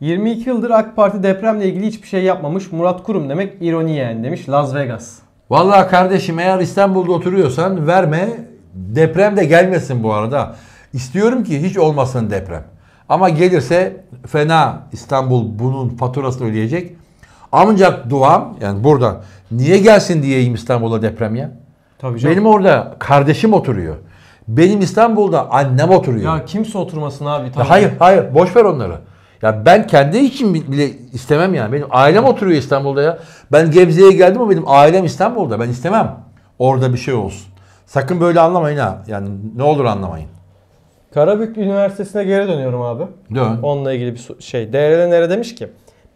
22 yıldır AK Parti depremle ilgili hiçbir şey yapmamış. Murat Kurum demek ironi yani demiş Las Vegas. Vallahi kardeşim eğer İstanbul'da oturuyorsan verme. Deprem de gelmesin bu arada. İstiyorum ki hiç olmasın deprem. Ama gelirse fena İstanbul bunun faturasını ödeyecek. Ancak duam yani burada niye gelsin diyeyim İstanbul'a deprem ya? Tabii canım. Benim orada kardeşim oturuyor. Benim İstanbul'da annem oturuyor. Ya kimse oturmasın abi. Tabii. hayır hayır boş ver onları. Ya ben kendi için bile istemem yani. Benim ailem oturuyor İstanbul'da ya. Ben Gebze'ye geldim ama benim ailem İstanbul'da. Ben istemem. Orada bir şey olsun. Sakın böyle anlamayın ha. Yani ne olur anlamayın. Karabük Üniversitesi'ne geri dönüyorum abi. Dön. Onunla ilgili bir şey. DRL nere demiş ki?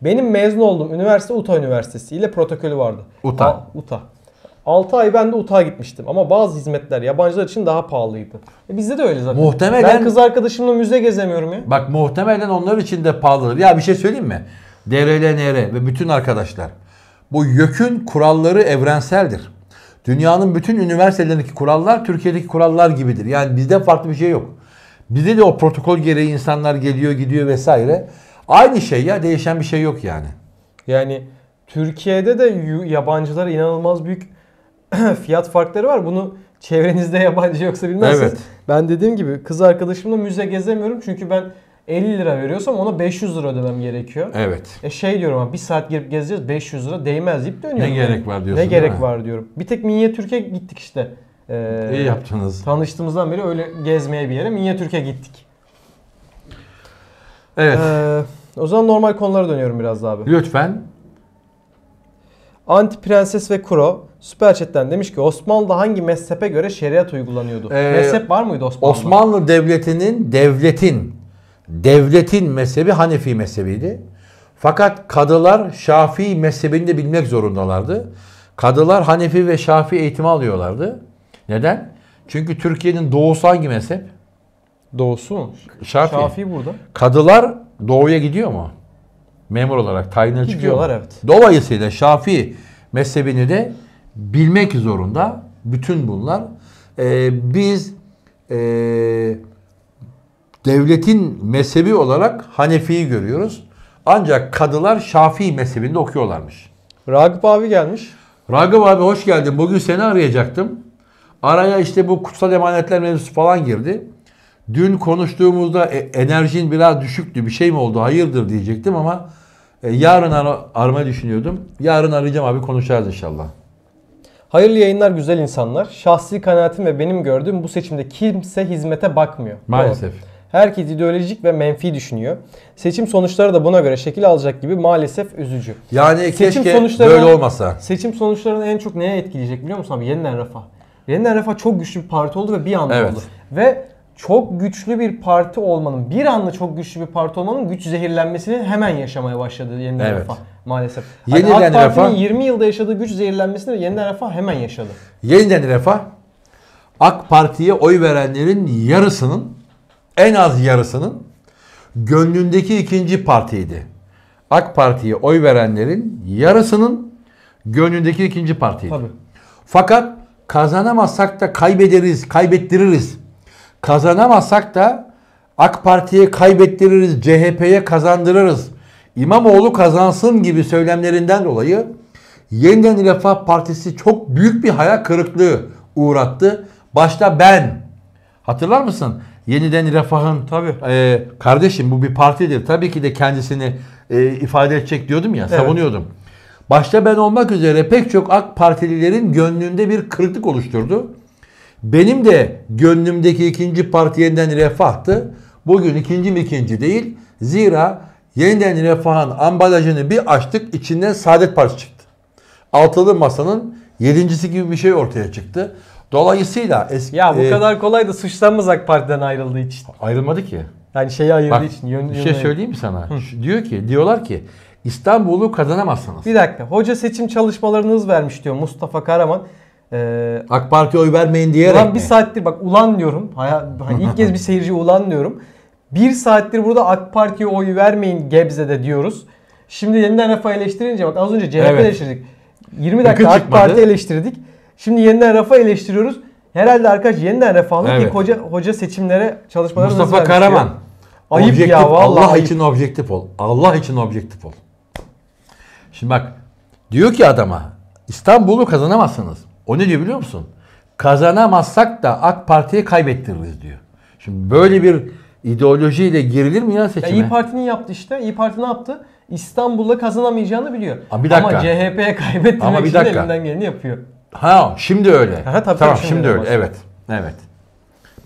Benim mezun olduğum üniversite UTA Üniversitesi ile protokolü vardı. UTA. Aa, UTA. 6 ay ben de Utah'a gitmiştim ama bazı hizmetler yabancılar için daha pahalıydı. E bizde de öyle zaten. Muhtemelen... Ben kız arkadaşımla müze gezemiyorum ya. Bak muhtemelen onlar için de pahalıdır. Ya bir şey söyleyeyim mi? DRLNR ve bütün arkadaşlar. Bu YÖK'ün kuralları evrenseldir. Dünyanın bütün üniversitelerindeki kurallar Türkiye'deki kurallar gibidir. Yani bizde farklı bir şey yok. Bizde de o protokol gereği insanlar geliyor gidiyor vesaire. Aynı şey ya değişen bir şey yok yani. Yani Türkiye'de de yabancılara inanılmaz büyük fiyat farkları var. Bunu çevrenizde yabancı yoksa bilmezsiniz. Evet. Ben dediğim gibi kız arkadaşımla müze gezemiyorum çünkü ben 50 lira veriyorsam ona 500 lira ödemem gerekiyor. Evet. E şey diyorum ama bir saat girip gezeceğiz 500 lira değmez deyip dönüyorum. Ne gerek var diyorsun. Ne gerek var diyorum. Bir tek Minyatürk'e gittik işte. Ee, İyi yaptınız. Tanıştığımızdan beri öyle gezmeye bir yere Minyatürk'e gittik. Evet. Ee, o zaman normal konulara dönüyorum biraz daha abi. Lütfen. Anti Prenses ve Kuro Süper Chat'ten demiş ki Osmanlı'da hangi mezhepe göre şeriat uygulanıyordu? Ee, Mezhep var mıydı Osmanlı'da? Osmanlı Devleti'nin devletin devletin mezhebi Hanefi mezhebiydi. Fakat kadılar Şafii mezhebini de bilmek zorundalardı. Kadılar Hanefi ve Şafii eğitimi alıyorlardı. Neden? Çünkü Türkiye'nin doğusu hangi mezhep? Doğusu mu? Şafii. Şafii burada. Kadılar doğuya gidiyor mu? memur olarak tayin çıkıyor. evet. Dolayısıyla Şafii mezhebini de bilmek zorunda bütün bunlar. Ee, biz e, devletin mezhebi olarak Hanefi'yi görüyoruz. Ancak kadılar Şafii mezhebinde okuyorlarmış. Ragıp abi gelmiş. Ragıp abi hoş geldin. Bugün seni arayacaktım. Araya işte bu kutsal emanetler mevzusu falan girdi. Dün konuştuğumuzda e, enerjin biraz düşüktü. Bir şey mi oldu? Hayırdır diyecektim ama e, yarın ar arama düşünüyordum. Yarın arayacağım abi konuşacağız inşallah. Hayırlı yayınlar güzel insanlar. Şahsi kanaatim ve benim gördüğüm bu seçimde kimse hizmete bakmıyor. Maalesef. Doğru. Herkes ideolojik ve menfi düşünüyor. Seçim sonuçları da buna göre şekil alacak gibi maalesef üzücü. Yani seçim keşke sonuçları, böyle olmasa. Seçim sonuçlarını en çok neye etkileyecek biliyor musun abi? Yeniden Refah. Yeniden Refah çok güçlü bir parti oldu ve bir anda evet. oldu. Ve çok güçlü bir parti olmanın, bir anda çok güçlü bir parti olmanın güç zehirlenmesini hemen yaşamaya başladı yeniden evet. refah maalesef. Hani yeniden hani AK Parti'nin 20 yılda yaşadığı güç zehirlenmesini yeniden refah hemen yaşadı. Yeniden refah AK Parti'ye oy verenlerin yarısının en az yarısının gönlündeki ikinci partiydi. AK Parti'ye oy verenlerin yarısının gönlündeki ikinci partiydi. Tabii. Fakat kazanamazsak da kaybederiz, kaybettiririz Kazanamasak da AK Parti'ye kaybettiririz, CHP'ye kazandırırız. İmamoğlu kazansın gibi söylemlerinden dolayı Yeniden Refah Partisi çok büyük bir hayal kırıklığı uğrattı. Başta ben. Hatırlar mısın? Yeniden Refah'ın tabii e, kardeşim bu bir partidir. Tabii ki de kendisini e, ifade edecek diyordum ya, evet. savunuyordum. Başta ben olmak üzere pek çok AK Partililerin gönlünde bir kırıklık oluşturdu. Benim de gönlümdeki ikinci parti yeniden refahtı. Bugün ikinci mi ikinci değil. Zira yeniden refahın ambalajını bir açtık içinden Saadet Partisi çıktı. Altılı masanın yedincisi gibi bir şey ortaya çıktı. Dolayısıyla eski... Ya bu e, kadar kolay da suçlanmaz AK Parti'den ayrıldığı için. Ayrılmadı ki. Yani şeyi ayırdığı Bak, için. Yön, bir şey söyleyeyim mi sana? Hı. Diyor ki, diyorlar ki İstanbul'u kazanamazsınız. Bir dakika. Hoca seçim çalışmalarını hız vermiş diyor Mustafa Karaman. Ee, AK Parti'ye oy vermeyin diyerek Ulan bir saattir bak ulan diyorum. Hayal, hani ilk kez bir seyirci ulan diyorum. Bir saattir burada AK Parti'ye oy vermeyin Gebze'de diyoruz. Şimdi yeniden rafa eleştirince bak az önce CHP evet. eleştirdik. 20 dakika AK Parti eleştirdik. Şimdi yeniden rafa eleştiriyoruz. Herhalde arkadaş yeniden refahlık evet. ilk hoca, hoca seçimlere çalışmaları Mustafa şey. Karaman. Ayıp objektif, ya vallahi. Allah ayıp. için objektif ol. Allah için objektif ol. Şimdi bak diyor ki adama İstanbul'u kazanamazsınız. O ne diyor biliyor musun? Kazanamazsak da AK Parti'ye kaybettiririz diyor. Şimdi böyle bir ideolojiyle girilir mi ya seçime? Ya İyi Parti'nin yaptı işte. İyi Parti ne yaptı? İstanbul'da kazanamayacağını biliyor. Ama, bir dakika. Ama CHP'ye kaybettirmek Ama bir için elinden geleni yapıyor. Ha şimdi öyle. Ha, tabii tamam şimdi, şimdi öyle. Evet. Evet.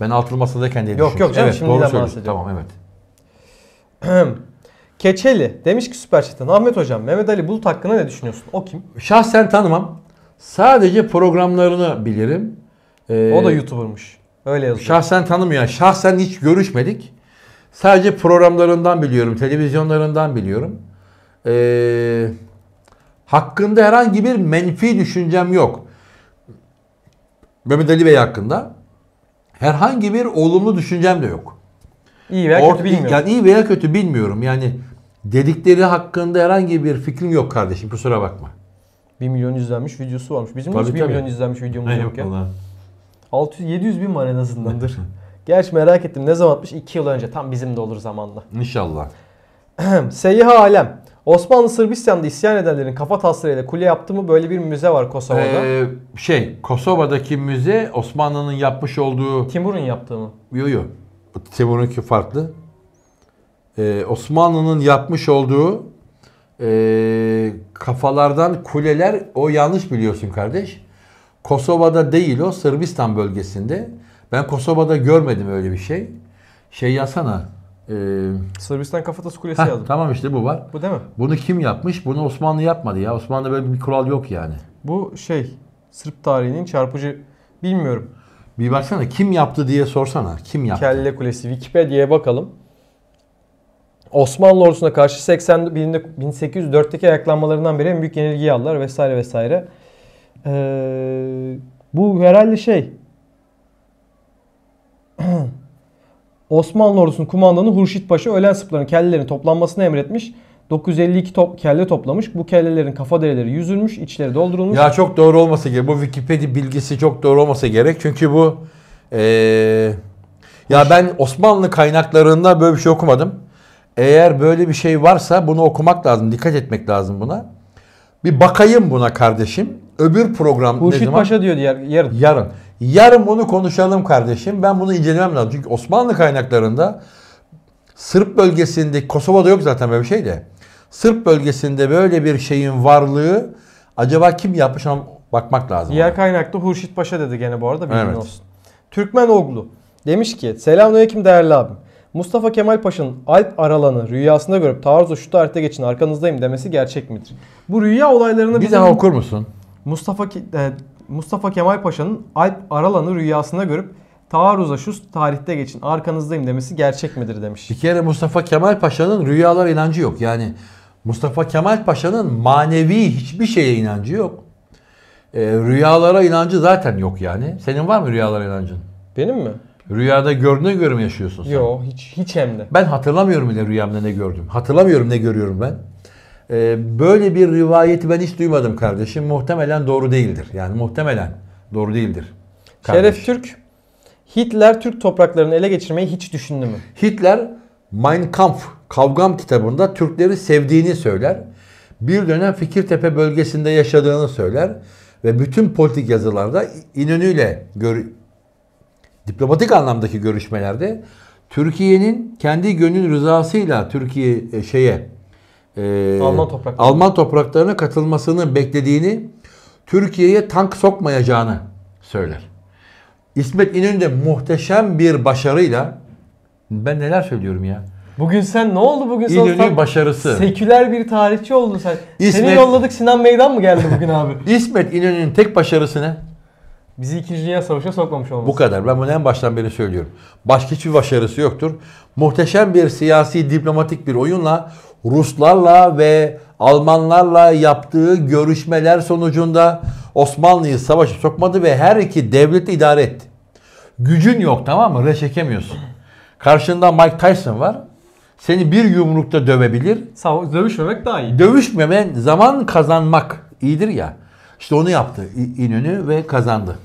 Ben altılı masadayken diye Yok yok canım evet, şimdiden bahsediyorum. Tamam evet. Keçeli demiş ki Süper Chat'ten Ahmet Hocam Mehmet Ali Bulut hakkında ne düşünüyorsun? O kim? Şahsen tanımam. Sadece programlarını bilirim. Ee, o da ee, YouTuber'mış. Öyle yazıyor. Şahsen tanımıyor. Şahsen hiç görüşmedik. Sadece programlarından biliyorum, televizyonlarından biliyorum. Ee, hakkında herhangi bir menfi düşüncem yok. Mehmet Ali Bey hakkında herhangi bir olumlu düşüncem de yok. İyi veya Or kötü bilmiyorum. Yani iyi veya kötü bilmiyorum. Yani dedikleri hakkında herhangi bir fikrim yok kardeşim kusura bakma. 1 milyon izlenmiş videosu varmış. Bizim tabii, hiç 1 milyon izlenmiş videomuz yok ya. Vallahi. 600 700 bin var en azındandır. Gerçi merak ettim ne zaman atmış? 2 yıl önce tam bizim de olur zamanla. İnşallah. Seyha Alem. Osmanlı Sırbistan'da isyan edenlerin kafa taslarıyla kule yaptı mı böyle bir müze var Kosova'da. Ee, şey Kosova'daki müze Osmanlı'nın yapmış olduğu... Timur'un yaptığı mı? Yok yok. Timur'unki farklı. Ee, Osmanlı'nın yapmış olduğu e, kafalardan kuleler o yanlış biliyorsun kardeş. Kosova'da değil o Sırbistan bölgesinde. Ben Kosova'da görmedim öyle bir şey. Şey yazsana. E... Sırbistan kafatası kulesi yazdım. Tamam işte bu var. Bu değil mi? Bunu kim yapmış? Bunu Osmanlı yapmadı ya. Osmanlı böyle bir kural yok yani. Bu şey Sırp tarihinin çarpıcı bilmiyorum. Bir baksana kim yaptı diye sorsana. Kim yaptı? Kelle Kulesi Wikipedia'ya bakalım. Osmanlı ordusuna karşı 80 1804'teki ayaklanmalarından beri en büyük yenilgiyi aldılar vesaire vesaire. Ee, bu herhalde şey Osmanlı ordusunun kumandanı Hurşit Paşa ölen sıpların kellelerin toplanmasını emretmiş. 952 top, kelle toplamış. Bu kellelerin kafa dereleri yüzülmüş, içleri doldurulmuş. Ya çok doğru olmasa gerek. Bu Wikipedia bilgisi çok doğru olmasa gerek. Çünkü bu ee, ya ben Osmanlı kaynaklarında böyle bir şey okumadım. Eğer böyle bir şey varsa bunu okumak lazım, dikkat etmek lazım buna. Bir bakayım buna kardeşim. Öbür program Hurşit ne zaman? Paşa diyor yar, yarın. Yarın. Yarın bunu konuşalım kardeşim. Ben bunu incelemem lazım. Çünkü Osmanlı kaynaklarında Sırp bölgesinde, Kosova'da yok zaten böyle bir şey de. Sırp bölgesinde böyle bir şeyin varlığı acaba kim yapmış ona bakmak lazım. Diğer kaynakta Hurşit Paşa dedi gene bu arada bilgin evet. olsun. Türkmen Oglu demiş ki Selamünaleyküm değerli abim. Mustafa Kemal Paşa'nın Alp Aralan'ı rüyasında görüp taarruzu şu tarihte geçin arkanızdayım demesi gerçek midir? Bu rüya olaylarını bir bizim... daha okur musun? Mustafa Ke e, Mustafa Kemal Paşa'nın Alp Aralan'ı rüyasında görüp taarruza şu tarihte geçin arkanızdayım demesi gerçek midir demiş. Bir kere Mustafa Kemal Paşa'nın rüyalar inancı yok. Yani Mustafa Kemal Paşa'nın manevi hiçbir şeye inancı yok. E, rüyalara inancı zaten yok yani. Senin var mı rüyalara inancın? Benim mi? Rüyada gördüğüne göre mi yaşıyorsun sen? Yok hiç, hiç hem de. Ben hatırlamıyorum bile rüyamda ne gördüm. Hatırlamıyorum ne görüyorum ben. Ee, böyle bir rivayeti ben hiç duymadım kardeşim. Muhtemelen doğru değildir. Yani muhtemelen doğru değildir. Kardeş. Şeref Türk, Hitler Türk topraklarını ele geçirmeyi hiç düşündü mü? Hitler Mein Kampf, Kavgam kitabında Türkleri sevdiğini söyler. Bir dönem Fikirtepe bölgesinde yaşadığını söyler. Ve bütün politik yazılarda İnönü ile diplomatik anlamdaki görüşmelerde Türkiye'nin kendi gönül rızasıyla Türkiye e, şeye e, Alman, toprakları. Alman topraklarına katılmasını beklediğini Türkiye'ye tank sokmayacağını söyler. İsmet İnönü de muhteşem bir başarıyla ben neler söylüyorum ya. Bugün sen ne oldu bugün İnönü sen başarısı. Seküler bir tarihçi oldun sen. İsmet, Seni yolladık Sinan Meydan mı geldi bugün abi? İsmet İnönü'nün tek başarısı ne? Bizi 2. Dünya Savaşı'na sokmamış olması. Bu kadar. Ben bunu en baştan beri söylüyorum. Başka hiçbir başarısı yoktur. Muhteşem bir siyasi, diplomatik bir oyunla Ruslarla ve Almanlarla yaptığı görüşmeler sonucunda Osmanlı'yı savaşa sokmadı ve her iki devlet idare etti. Gücün yok tamam mı? çekemiyorsun? Karşında Mike Tyson var. Seni bir yumrukta dövebilir. Savaş, dövüşmemek daha iyi. Dövüşmemen zaman kazanmak iyidir ya. İşte onu yaptı İnönü ve kazandı.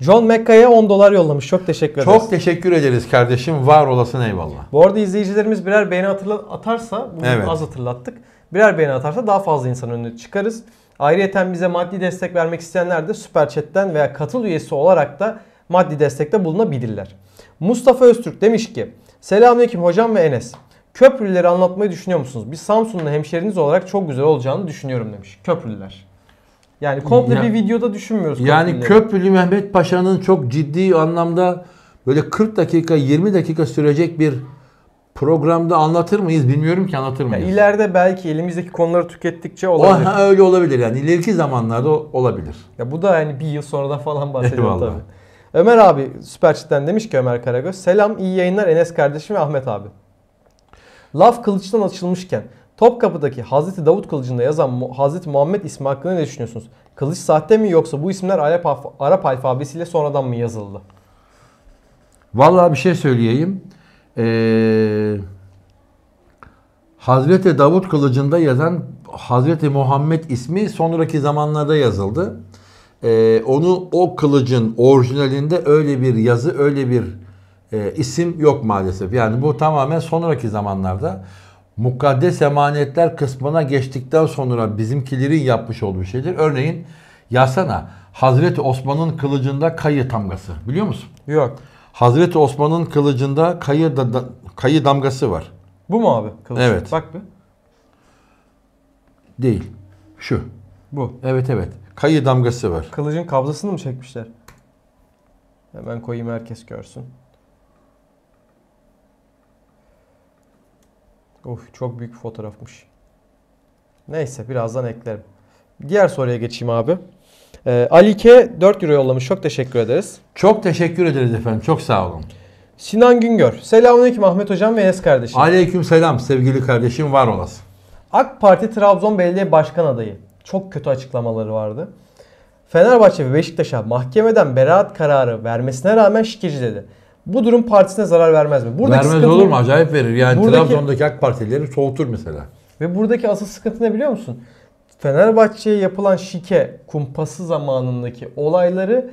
John Mekka'ya 10 dolar yollamış. Çok teşekkür ederiz. Çok teşekkür ederiz kardeşim. Var olasın eyvallah. Bu arada izleyicilerimiz birer beğeni hatırla- atarsa, bunu evet. az hatırlattık. Birer beğeni atarsa daha fazla insan önüne çıkarız. Ayrıca bize maddi destek vermek isteyenler de Süper Chat'ten veya katıl üyesi olarak da maddi destekte bulunabilirler. Mustafa Öztürk demiş ki Selamünaleyküm hocam ve Enes. köprülleri anlatmayı düşünüyor musunuz? Biz Samsunlu hemşeriniz olarak çok güzel olacağını düşünüyorum demiş. Köprüler. Yani komple ya, bir videoda düşünmüyoruz. Yani komple. Köprülü Mehmet Paşa'nın çok ciddi anlamda böyle 40 dakika 20 dakika sürecek bir programda anlatır mıyız bilmiyorum ki anlatır mıyız. Ya ileride belki elimizdeki konuları tükettikçe olabilir. O, öyle olabilir yani ileriki zamanlarda olabilir. Ya bu da yani bir yıl sonra da falan bahsediyor tabii. Ömer abi Süper Çit'ten demiş ki Ömer Karagöz. Selam iyi yayınlar Enes kardeşim ve Ahmet abi. Laf kılıçtan açılmışken Topkapı'daki Hazreti Davut kılıcında yazan Hazreti Muhammed ismi hakkında ne düşünüyorsunuz? Kılıç sahte mi yoksa bu isimler Arap, Arap alfabesiyle sonradan mı yazıldı? Vallahi bir şey söyleyeyim. Ee, Hazreti Davut kılıcında yazan Hazreti Muhammed ismi sonraki zamanlarda yazıldı. Ee, onu o kılıcın orijinalinde öyle bir yazı, öyle bir e, isim yok maalesef. Yani bu tamamen sonraki zamanlarda mukaddes emanetler kısmına geçtikten sonra bizimkilerin yapmış olduğu şeydir. Örneğin Yasana Hazreti Osman'ın kılıcında kayı damgası biliyor musun? Yok. Hazreti Osman'ın kılıcında kayı da, da, kayı damgası var. Bu mu abi? Kılıç. Evet. Bak bir. Değil. Şu. Bu. Evet evet. Kayı damgası var. Kılıcın kabzasını mı çekmişler? Hemen koyayım herkes görsün. Of çok büyük bir fotoğrafmış. Neyse birazdan eklerim. Diğer soruya geçeyim abi. Ee, Alike 4 euro yollamış. Çok teşekkür ederiz. Çok teşekkür ederiz efendim. Çok sağ olun. Sinan Güngör. Selamünaleyküm Ahmet Hocam ve Enes kardeşim. Aleyküm selam sevgili kardeşim var olasın. AK Parti Trabzon Belediye Başkan adayı. Çok kötü açıklamaları vardı. Fenerbahçe ve Beşiktaş'a mahkemeden beraat kararı vermesine rağmen şikeci dedi bu durum partisine zarar vermez mi? Buradaki vermez olur mu? Acayip verir. Yani buradaki, Trabzon'daki AK partileri soğutur mesela. Ve buradaki asıl sıkıntı ne biliyor musun? Fenerbahçe'ye yapılan şike kumpası zamanındaki olayları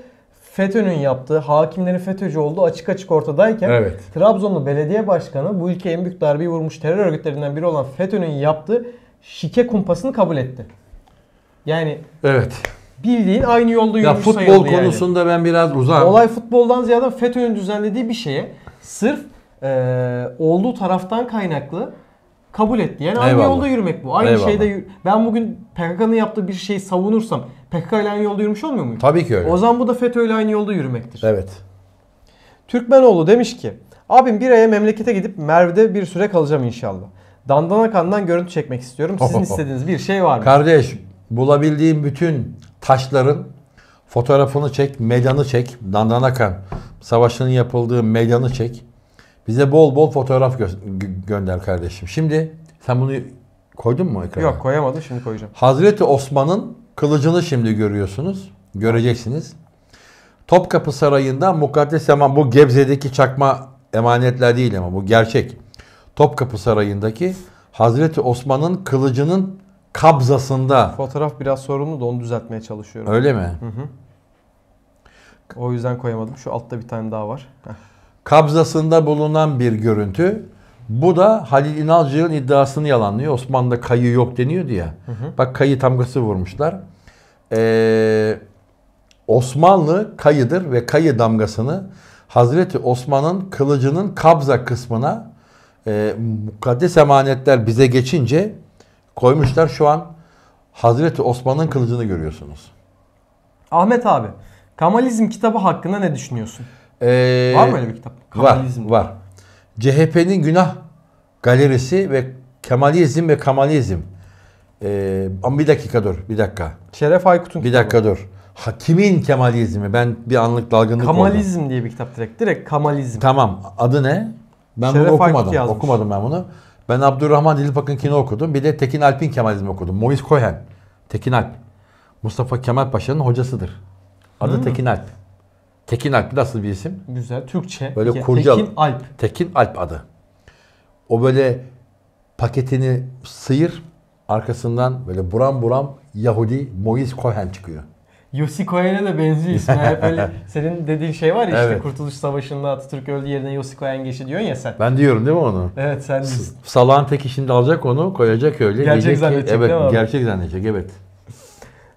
FETÖ'nün yaptığı, hakimlerin FETÖ'cü olduğu açık açık ortadayken evet. Trabzonlu belediye başkanı bu ülkeye en büyük darbeyi vurmuş terör örgütlerinden biri olan FETÖ'nün yaptığı şike kumpasını kabul etti. Yani Evet bildiğin aynı yolda yürümüş Ya futbol konusunda yani. ben biraz uzağım. Olay futboldan ziyade FETÖ'nün düzenlediği bir şeye sırf e, olduğu taraftan kaynaklı kabul etti. Yani aynı yolda yürümek bu. Aynı Eyvallah. şeyde ben bugün PKK'nın yaptığı bir şeyi savunursam PKK ile aynı yolda yürümüş olmuyor muyum? Tabii ki öyle. O zaman bu da FETÖ ile aynı yolda yürümektir. Evet. Türkmenoğlu demiş ki Abim bir aya memlekete gidip Merv'de bir süre kalacağım inşallah. Dandana Dandanakan'dan görüntü çekmek istiyorum. Sizin istediğiniz bir şey var mı? Kardeş bulabildiğim bütün taşların fotoğrafını çek, meydanı çek. Dandanakan savaşının yapıldığı meydanı çek. Bize bol bol fotoğraf gö gönder kardeşim. Şimdi sen bunu koydun mu ekrana? Yok koyamadım şimdi koyacağım. Hazreti Osman'ın kılıcını şimdi görüyorsunuz. Göreceksiniz. Topkapı Sarayı'nda mukaddes zaman bu Gebze'deki çakma emanetler değil ama bu gerçek. Topkapı Sarayı'ndaki Hazreti Osman'ın kılıcının kabzasında. Fotoğraf biraz sorunlu da onu düzeltmeye çalışıyorum. Öyle mi? Hı hı. O yüzden koyamadım. Şu altta bir tane daha var. Kabzasında bulunan bir görüntü. Bu da Halil İnalcı'nın iddiasını yalanlıyor. Osmanlı'da kayı yok deniyordu ya. Hı hı. Bak kayı tamgası vurmuşlar. Ee, Osmanlı kayıdır ve kayı damgasını Hazreti Osman'ın kılıcının kabza kısmına e, mukaddes emanetler bize geçince Koymuşlar şu an Hazreti Osman'ın kılıcını görüyorsunuz. Ahmet abi, Kamalizm kitabı hakkında ne düşünüyorsun? Ee, var mı öyle bir kitap? Kamalizm. Var, var. CHP'nin Günah Galerisi ve Kemalizm ve Kamalizm. Ee, bir dakika dur, bir dakika. Şeref Aykut'un Bir dakika kitabı. dur. Ha, kimin Kemalizmi? Ben bir anlık dalgınlık Kamalizm oldum. diye bir kitap direkt. Direkt Kamalizm. Tamam. Adı ne? Ben Şeref bunu okumadım. Okumadım ben bunu. Ben Abdurrahman Dilipak'ınkini okudum. Bir de Tekin Alp'in Kemalizmi okudum. Mois Cohen. Tekin Alp. Mustafa Kemal Paşa'nın hocasıdır. Adı hmm. Tekin Alp. Tekin Alp nasıl bir isim? Güzel. Türkçe. Böyle Peki, kurcalı. Tekin Alp. Tekin Alp adı. O böyle paketini sıyır. Arkasından böyle buram buram Yahudi Mois Cohen çıkıyor. Yossi Cohen'e de benziyor ismi. Hep öyle senin dediğin şey var ya işte evet. Kurtuluş Savaşı'nda Atatürk öldü yerine Yossi Cohen geçti diyorsun ya sen. Ben diyorum değil mi onu? Evet sen diyorsun. Salağın teki şimdi alacak onu koyacak öyle. Gerçek zannedecek ki, evet, değil mi Gerçek zannedecek evet.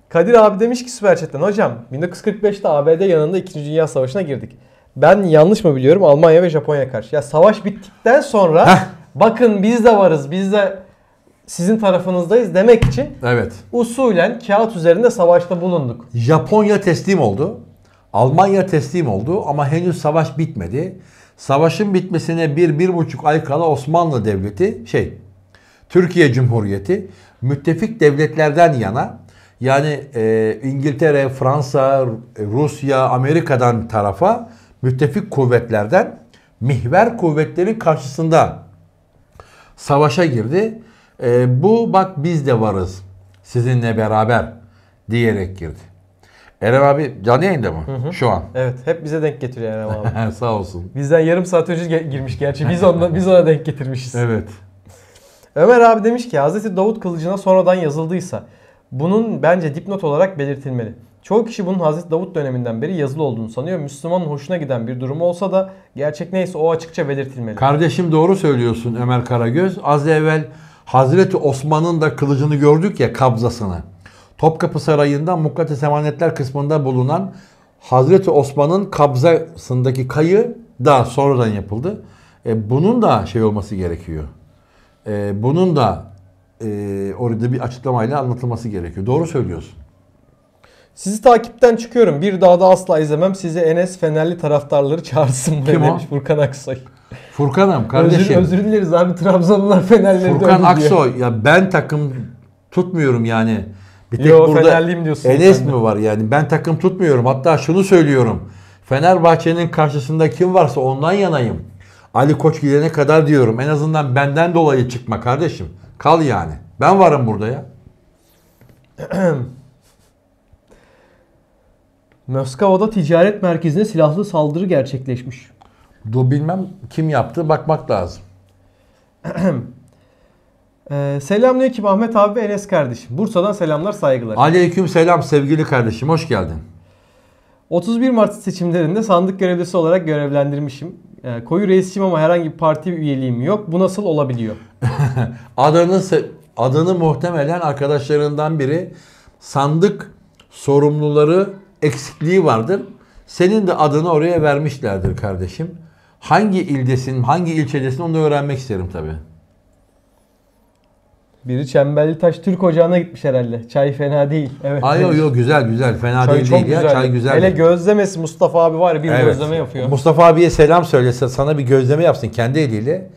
Kadir abi demiş ki Süper Chat'ten hocam 1945'te ABD yanında 2. Dünya Savaşı'na girdik. Ben yanlış mı biliyorum Almanya ve Japonya karşı. Ya savaş bittikten sonra bakın biz de varız biz de sizin tarafınızdayız demek için evet. usulen kağıt üzerinde savaşta bulunduk. Japonya teslim oldu. Almanya teslim oldu ama henüz savaş bitmedi. Savaşın bitmesine bir, bir buçuk ay kala Osmanlı Devleti, şey, Türkiye Cumhuriyeti müttefik devletlerden yana yani e, İngiltere, Fransa, Rusya, Amerika'dan tarafa müttefik kuvvetlerden mihver kuvvetleri karşısında savaşa girdi e, bu bak biz de varız sizinle beraber diyerek girdi. Eren abi canlı yayında mı? Hı hı. Şu an. Evet. Hep bize denk getiriyor Eren abi. Sağ olsun. Bizden yarım saat önce girmiş gerçi. Biz ona, biz ona denk getirmişiz. Evet. Ömer abi demiş ki Hazreti Davut kılıcına sonradan yazıldıysa bunun bence dipnot olarak belirtilmeli. Çoğu kişi bunun Hazreti Davut döneminden beri yazılı olduğunu sanıyor. Müslümanın hoşuna giden bir durum olsa da gerçek neyse o açıkça belirtilmeli. Kardeşim doğru söylüyorsun Ömer Karagöz. Az evvel Hazreti Osman'ın da kılıcını gördük ya kabzasını. Topkapı Sarayı'ndan Mukaddes Emanetler kısmında bulunan Hazreti Osman'ın kabzasındaki kayı da sonradan yapıldı. E, bunun da şey olması gerekiyor. E, bunun da e, orada bir açıklamayla anlatılması gerekiyor. Doğru söylüyorsun. Sizi takipten çıkıyorum. Bir daha da asla izlemem. Sizi Enes Fenerli taraftarları çağırsın Kim o? demiş Furkan Aksoy. Furkan'ım kardeşim. Özür, özür dileriz abi Trabzonlular Fenerleri Furkan Aksoy ya ben takım tutmuyorum yani. Bir tek Yo, burada Fenerliyim diyorsun. Enes mi var yani? Ben takım tutmuyorum. Hatta şunu söylüyorum. Fenerbahçe'nin karşısında kim varsa ondan yanayım. Ali Koç gidene kadar diyorum. En azından benden dolayı çıkma kardeşim. Kal yani. Ben varım burada ya. Moskova'da ticaret merkezine silahlı saldırı gerçekleşmiş. Bu bilmem kim yaptı bakmak lazım. Ee, selamünaleyküm Ahmet abi ve Enes kardeşim. Bursa'dan selamlar saygılar. Aleyküm selam sevgili kardeşim hoş geldin. 31 Mart seçimlerinde sandık görevlisi olarak görevlendirmişim. Ee, koyu reisçiyim ama herhangi bir parti üyeliğim yok. Bu nasıl olabiliyor? adını, adını muhtemelen arkadaşlarından biri sandık sorumluları eksikliği vardır. Senin de adını oraya vermişlerdir kardeşim. Hangi ildesin, hangi ilçedesin onu da öğrenmek isterim tabi. Biri Çemberli Taş Türk Ocağı'na gitmiş herhalde. Çay fena değil. Evet. Ay yok yok güzel güzel fena Çay değil, çok değil ya. Çay güzel. Hele gözlemesi Mustafa abi var ya bir evet. gözleme yapıyor. Mustafa abiye selam söylese sana bir gözleme yapsın kendi eliyle.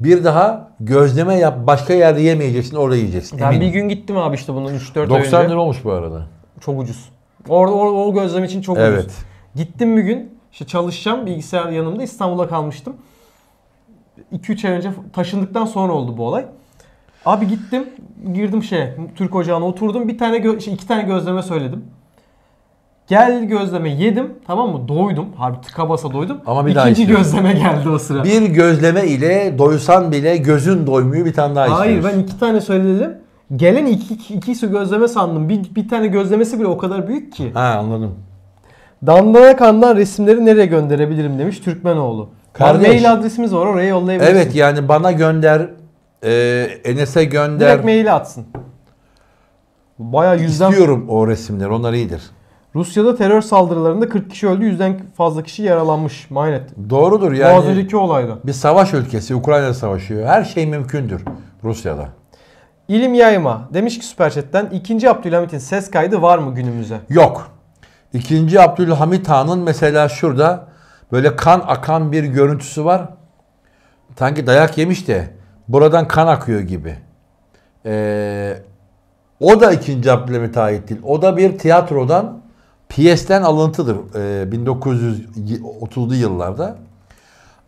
Bir daha gözleme yap başka yerde yemeyeceksin orada yiyeceksin. Ben eminim. bir gün gittim abi işte bunun 3-4 ay önce. 90 lira olmuş bu arada. Çok ucuz. Orada o, o gözlem için çok evet. ucuz. Gittim bir gün işte çalışacağım bilgisayar yanımda İstanbul'a kalmıştım. 2-3 ay önce taşındıktan sonra oldu bu olay. Abi gittim girdim şey Türk ocağına oturdum bir tane gö- şey, iki tane gözleme söyledim. Gel gözleme yedim tamam mı? Doydum. Harbi tıka basa doydum. Ama bir İkinci daha gözleme geldi o sıra. Bir gözleme ile doysan bile gözün doymuyor bir tane daha Hayır istiyorsun. ben iki tane söyledim. Gelen iki, iki su gözleme sandım. Bir, bir tane gözlemesi bile o kadar büyük ki. Ha anladım. Dandana kandan resimleri nereye gönderebilirim demiş Türkmenoğlu. Kardeş. Mail adresimiz var oraya yollayabilirsin. Evet yani bana gönder, e, Enes'e gönder. Direkt maili atsın. Baya yüzden... İstiyorum o resimler onlar iyidir. Rusya'da terör saldırılarında 40 kişi öldü, yüzden fazla kişi yaralanmış. Mahinet. Doğrudur yani. Boğaz'daki olayda. Bir savaş ülkesi, Ukrayna savaşıyor. Her şey mümkündür Rusya'da. İlim Yayma demiş ki Süper Chat'ten 2. Abdülhamit'in ses kaydı var mı günümüze? Yok. 2. Abdülhamit Han'ın mesela şurada böyle kan akan bir görüntüsü var. Sanki dayak yemiş de buradan kan akıyor gibi. Ee, o da 2. Abdülhamit'e ait değil. O da bir tiyatrodan, piyesten alıntıdır ee, 1930'lu yıllarda.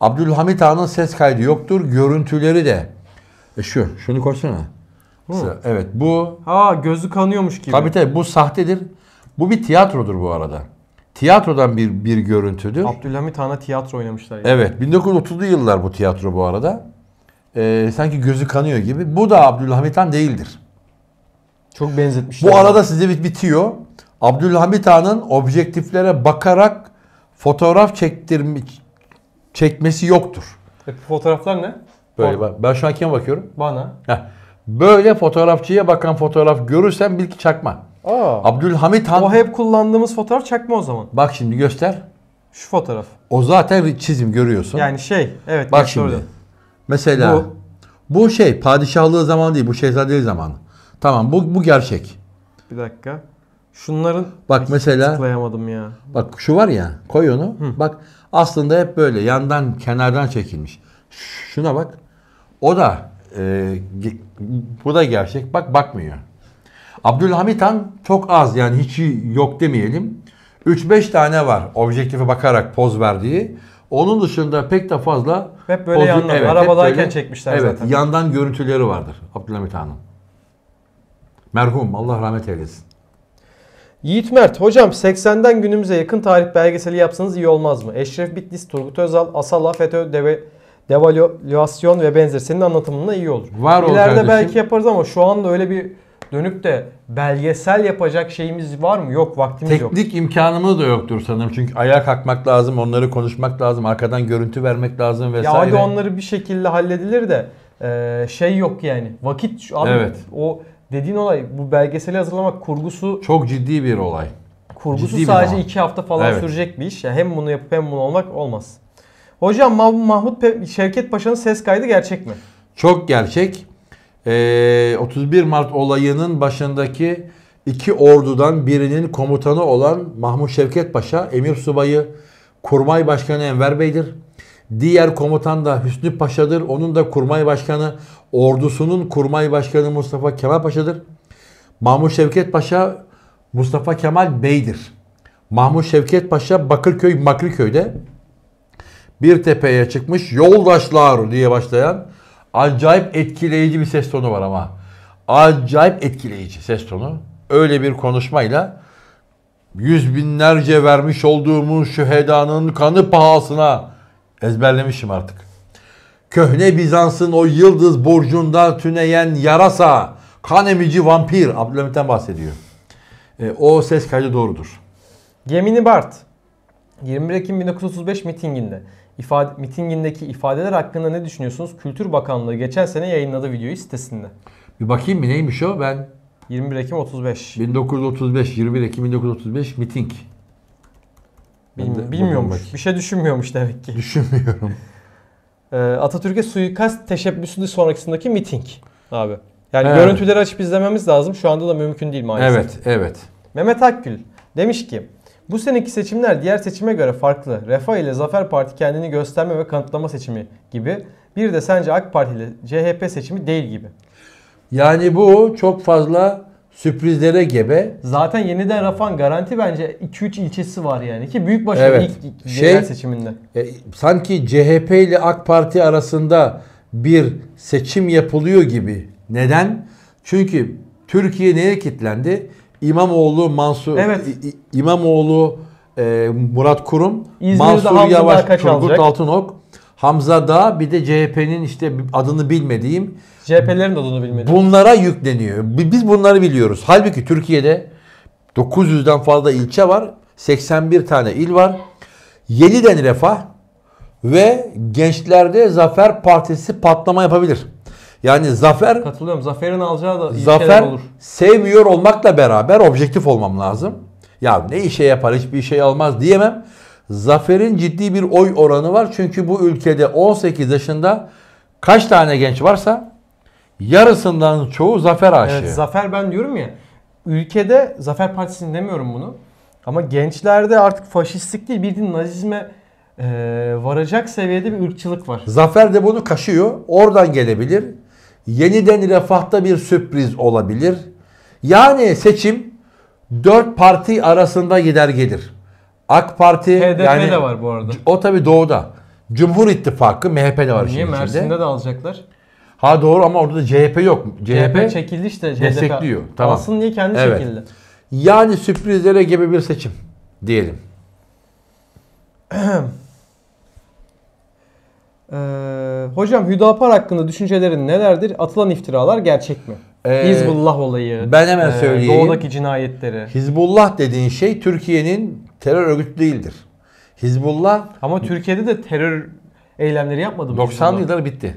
Abdülhamit Han'ın ses kaydı yoktur. Görüntüleri de e şu, şunu koysana. Hı. Evet bu... Ha gözü kanıyormuş gibi. Tabii tabii bu sahtedir. Bu bir tiyatrodur bu arada. Tiyatrodan bir bir görüntüdür. Abdülhamit Han'a tiyatro oynamışlar. Yani. Evet 1930'lu yıllar bu tiyatro bu arada. Ee, sanki gözü kanıyor gibi. Bu da Abdülhamit Han değildir. Çok benzetmişler. Bu arada size bit bitiyor. Abdülhamit Han'ın objektiflere bakarak fotoğraf çektirmi çekmesi yoktur. E, fotoğraflar ne? Böyle bak. Ben şu an kime bakıyorum? Bana. Heh. Böyle fotoğrafçıya bakan fotoğraf görürsen bil ki çakma. Aa. Abdülhamit Han... O hep kullandığımız fotoğraf çakma o zaman. Bak şimdi göster. Şu fotoğraf. O zaten bir çizim görüyorsun. Yani şey evet. Bak şimdi. Orada. Mesela bu. bu şey padişahlığı zaman değil bu şehzadeli zamanı. Tamam bu, bu gerçek. Bir dakika. Şunların bak mesela tıklayamadım ya. Bak şu var ya koy onu. Hı. Bak aslında hep böyle yandan kenardan çekilmiş. Şuna bak. O da e, bu da gerçek. Bak bakmıyor. Abdülhamit Han çok az yani hiç yok demeyelim. 3-5 tane var objektife bakarak poz verdiği. Onun dışında pek de fazla hep böyle pozu, yandan evet, arabadayken böyle, çekmişler evet, zaten. Yandan görüntüleri vardır Abdülhamit Han'ın. Merhum Allah rahmet eylesin. Yiğit Mert, hocam 80'den günümüze yakın tarih belgeseli yapsanız iyi olmaz mı? Eşref Bitlis, Turgut Özal, Asala, FETÖ, Deve, devalüasyon ve benzer senin anlatımında iyi olur. Var İleride kardeşim. belki yaparız ama şu anda öyle bir dönüp de belgesel yapacak şeyimiz var mı? Yok vaktimiz Teknik yok. Teknik imkanımız da yoktur sanırım. Çünkü ayağa kalkmak lazım, onları konuşmak lazım, arkadan görüntü vermek lazım vesaire. Ya hadi onları bir şekilde halledilir de e, şey yok yani. Vakit abi evet. o dediğin olay bu belgeseli hazırlamak kurgusu çok ciddi bir olay. Kurgusu ciddi sadece iki hafta falan evet. sürecek bir iş. Yani hem bunu yapıp hem bunu olmak olmaz. Hocam Mah Mahmut Pe Şevket Paşa'nın ses kaydı gerçek mi? Çok gerçek. Ee, 31 Mart olayının başındaki iki ordudan birinin komutanı olan Mahmut Şevket Paşa, emir subayı Kurmay Başkanı Enver Bey'dir. Diğer komutan da Hüsnü Paşa'dır. Onun da kurmay başkanı, ordusunun kurmay başkanı Mustafa Kemal Paşa'dır. Mahmut Şevket Paşa Mustafa Kemal Bey'dir. Mahmut Şevket Paşa Bakırköy Makriköy'de bir tepeye çıkmış yoldaşlar diye başlayan acayip etkileyici bir ses tonu var ama. Acayip etkileyici ses tonu. Öyle bir konuşmayla yüz binlerce vermiş olduğumuz şühedanın kanı pahasına ezberlemişim artık. Köhne Bizans'ın o yıldız burcunda tüneyen yarasa, kan emici vampir Abdülhamit'ten bahsediyor. E, o ses kaydı doğrudur. Gemini Bart 21 Ekim 1935 mitinginde ifade, mitingindeki ifadeler hakkında ne düşünüyorsunuz? Kültür Bakanlığı geçen sene yayınladı videoyu sitesinde. Bir bakayım mı neymiş o? Ben 21 Ekim 35. 1935 21 Ekim 1935 miting. Bilmi- bilmiyormuş. Bir şey düşünmüyormuş demek ki. Düşünmüyorum. Ee, Atatürk'e suikast teşebbüsünün sonrakisindeki miting abi. Yani evet. görüntüleri açıp izlememiz lazım. Şu anda da mümkün değil maalesef. Evet, evet. Mehmet Akgül demiş ki bu seneki seçimler diğer seçime göre farklı. Refah ile Zafer Parti kendini gösterme ve kanıtlama seçimi gibi. Bir de sence AK Parti ile CHP seçimi değil gibi. Yani bu çok fazla sürprizlere gebe. Zaten yeniden Rafan garanti bence 2-3 ilçesi var yani ki büyük başarı evet. ilk, ilk şey, genel seçiminde. E, sanki CHP ile AK Parti arasında bir seçim yapılıyor gibi. Neden? Çünkü Türkiye neye kilitlendi? İmamoğlu Mansur, evet. İmamoğlu e, Murat Kurum, İzmir'de Mansur Hamza Yavaş, Turgut alacak? Altınok, Hamza da bir de CHP'nin işte adını bilmediğim CHP'lerin adını bilmediğim bunlara yükleniyor. Biz bunları biliyoruz. Halbuki Türkiye'de 900'den fazla ilçe var. 81 tane il var. Yeniden refah ve gençlerde Zafer Partisi patlama yapabilir. Yani zafer... Katılıyorum. Zaferin alacağı da iyi zafer, olur. sevmiyor olmakla beraber objektif olmam lazım. Ya ne işe yapar hiçbir şey almaz diyemem. Zaferin ciddi bir oy oranı var. Çünkü bu ülkede 18 yaşında kaç tane genç varsa yarısından çoğu zafer aşığı. Evet, zafer ben diyorum ya. Ülkede Zafer Partisi'ni demiyorum bunu. Ama gençlerde artık faşistlik değil bildiğin nazizme e, varacak seviyede bir ırkçılık var. Zafer de bunu kaşıyor. Oradan gelebilir yeniden refahta bir sürpriz olabilir. Yani seçim dört parti arasında gider gelir. AK Parti HDP yani, de var bu arada. O tabi doğuda. Cumhur İttifakı MHP de var Niye? şimdi. Mersin'de içinde. de alacaklar. Ha doğru ama orada da CHP yok. CHP, CHP çekildi işte. CHP destekliyor. Tamam. Alsın diye kendi evet. çekildi. Yani sürprizlere gibi bir seçim diyelim. Ee, hocam Hüdapar hakkında düşüncelerin nelerdir? Atılan iftiralar gerçek mi? Ee, Hizbullah olayı. Ben hemen ee, söyleyeyim. Doğudaki cinayetleri. Hizbullah dediğin şey Türkiye'nin terör örgütü değildir. Hizbullah... Ama Türkiye'de de terör eylemleri yapmadı mı? 90 yıllar bitti.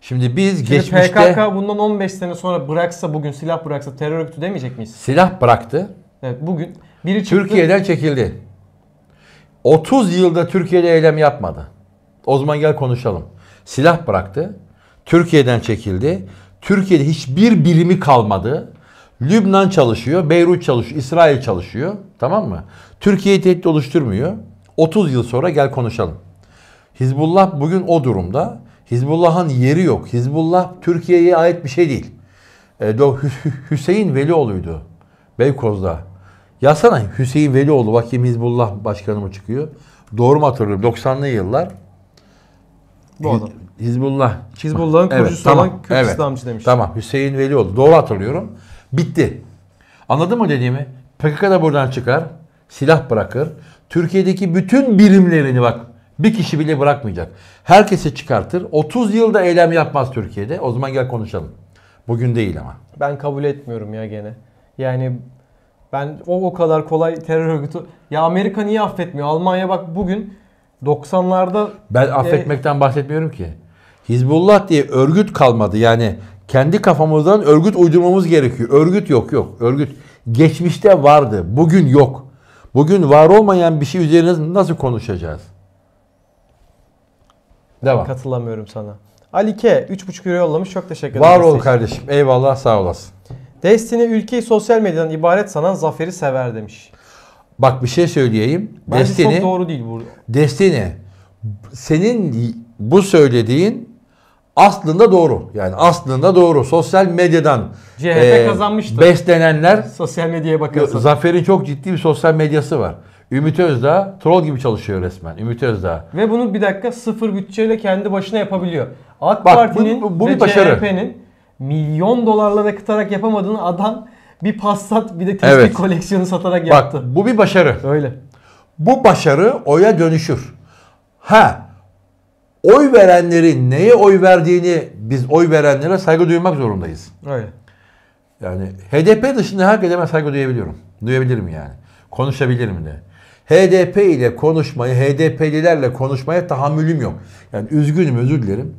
Şimdi biz Şimdi geçmişte... PKK bundan 15 sene sonra bıraksa bugün silah bıraksa terör örgütü demeyecek miyiz? Silah bıraktı. Evet bugün biri çıktı. Türkiye'den çekildi. 30 yılda Türkiye'de eylem yapmadı. O zaman gel konuşalım. Silah bıraktı. Türkiye'den çekildi. Türkiye'de hiçbir birimi kalmadı. Lübnan çalışıyor, Beyrut çalışıyor, İsrail çalışıyor. Tamam mı? Türkiye tehdit oluşturmuyor. 30 yıl sonra gel konuşalım. Hizbullah bugün o durumda. Hizbullah'ın yeri yok. Hizbullah Türkiye'ye ait bir şey değil. E, Hüseyin Velioğlu'ydu Beykoz'da. Yazsana Hüseyin Velioğlu bakayım Hizbullah başkanı mı çıkıyor? Doğru mu hatırlıyorum? 90'lı yıllar. Bu adam. Hizbullah. Hizbullah'ın kurucusu evet, tamam, olan Kürt evet, İslamcı demiş. Tamam Hüseyin Velioğlu. Doğru hatırlıyorum. Bitti. Anladın mı dediğimi? PKK da buradan çıkar. Silah bırakır. Türkiye'deki bütün birimlerini bak bir kişi bile bırakmayacak. Herkesi çıkartır. 30 yılda eylem yapmaz Türkiye'de. O zaman gel konuşalım. Bugün değil ama. Ben kabul etmiyorum ya gene. Yani ben o o kadar kolay terör örgütü. Ya Amerika niye affetmiyor? Almanya bak bugün 90'larda ben e, affetmekten e, bahsetmiyorum ki. Hizbullah diye örgüt kalmadı. Yani kendi kafamızdan örgüt uydurmamız gerekiyor. Örgüt yok yok. Örgüt geçmişte vardı. Bugün yok. Bugün var olmayan bir şey üzerine nasıl konuşacağız? Devam. Katılamıyorum sana. Ali K 3,5 euro yollamış. Çok teşekkür ederim. Var ol kardeşim. Eyvallah sağ olasın. Destini ülkeyi sosyal medyadan ibaret sanan Zafer'i sever demiş. Bak bir şey söyleyeyim. Bence destini, çok doğru değil bu. Destini senin bu söylediğin aslında doğru. Yani aslında doğru. Sosyal medyadan CHP e, kazanmıştı. Beslenenler sosyal medyaya bakarsan. Zafer'in çok ciddi bir sosyal medyası var. Ümit Özdağ troll gibi çalışıyor resmen. Ümit Özdağ. Ve bunu bir dakika sıfır bütçeyle kendi başına yapabiliyor. AK Bak, Parti'nin bu, bu, bu ve CHP'nin milyon dolarla ve kıtarak yapamadığını adam bir Passat bir de tespih evet. koleksiyonu satarak Bak, yaptı. Bak bu bir başarı. Öyle. Bu başarı oya dönüşür. Ha oy verenlerin neye oy verdiğini biz oy verenlere saygı duymak zorundayız. Öyle. Yani HDP dışında herkese ben saygı duyabiliyorum. Duyabilirim yani. Konuşabilirim de. HDP ile konuşmayı, HDP'lilerle konuşmaya tahammülüm yok. Yani üzgünüm, özür dilerim.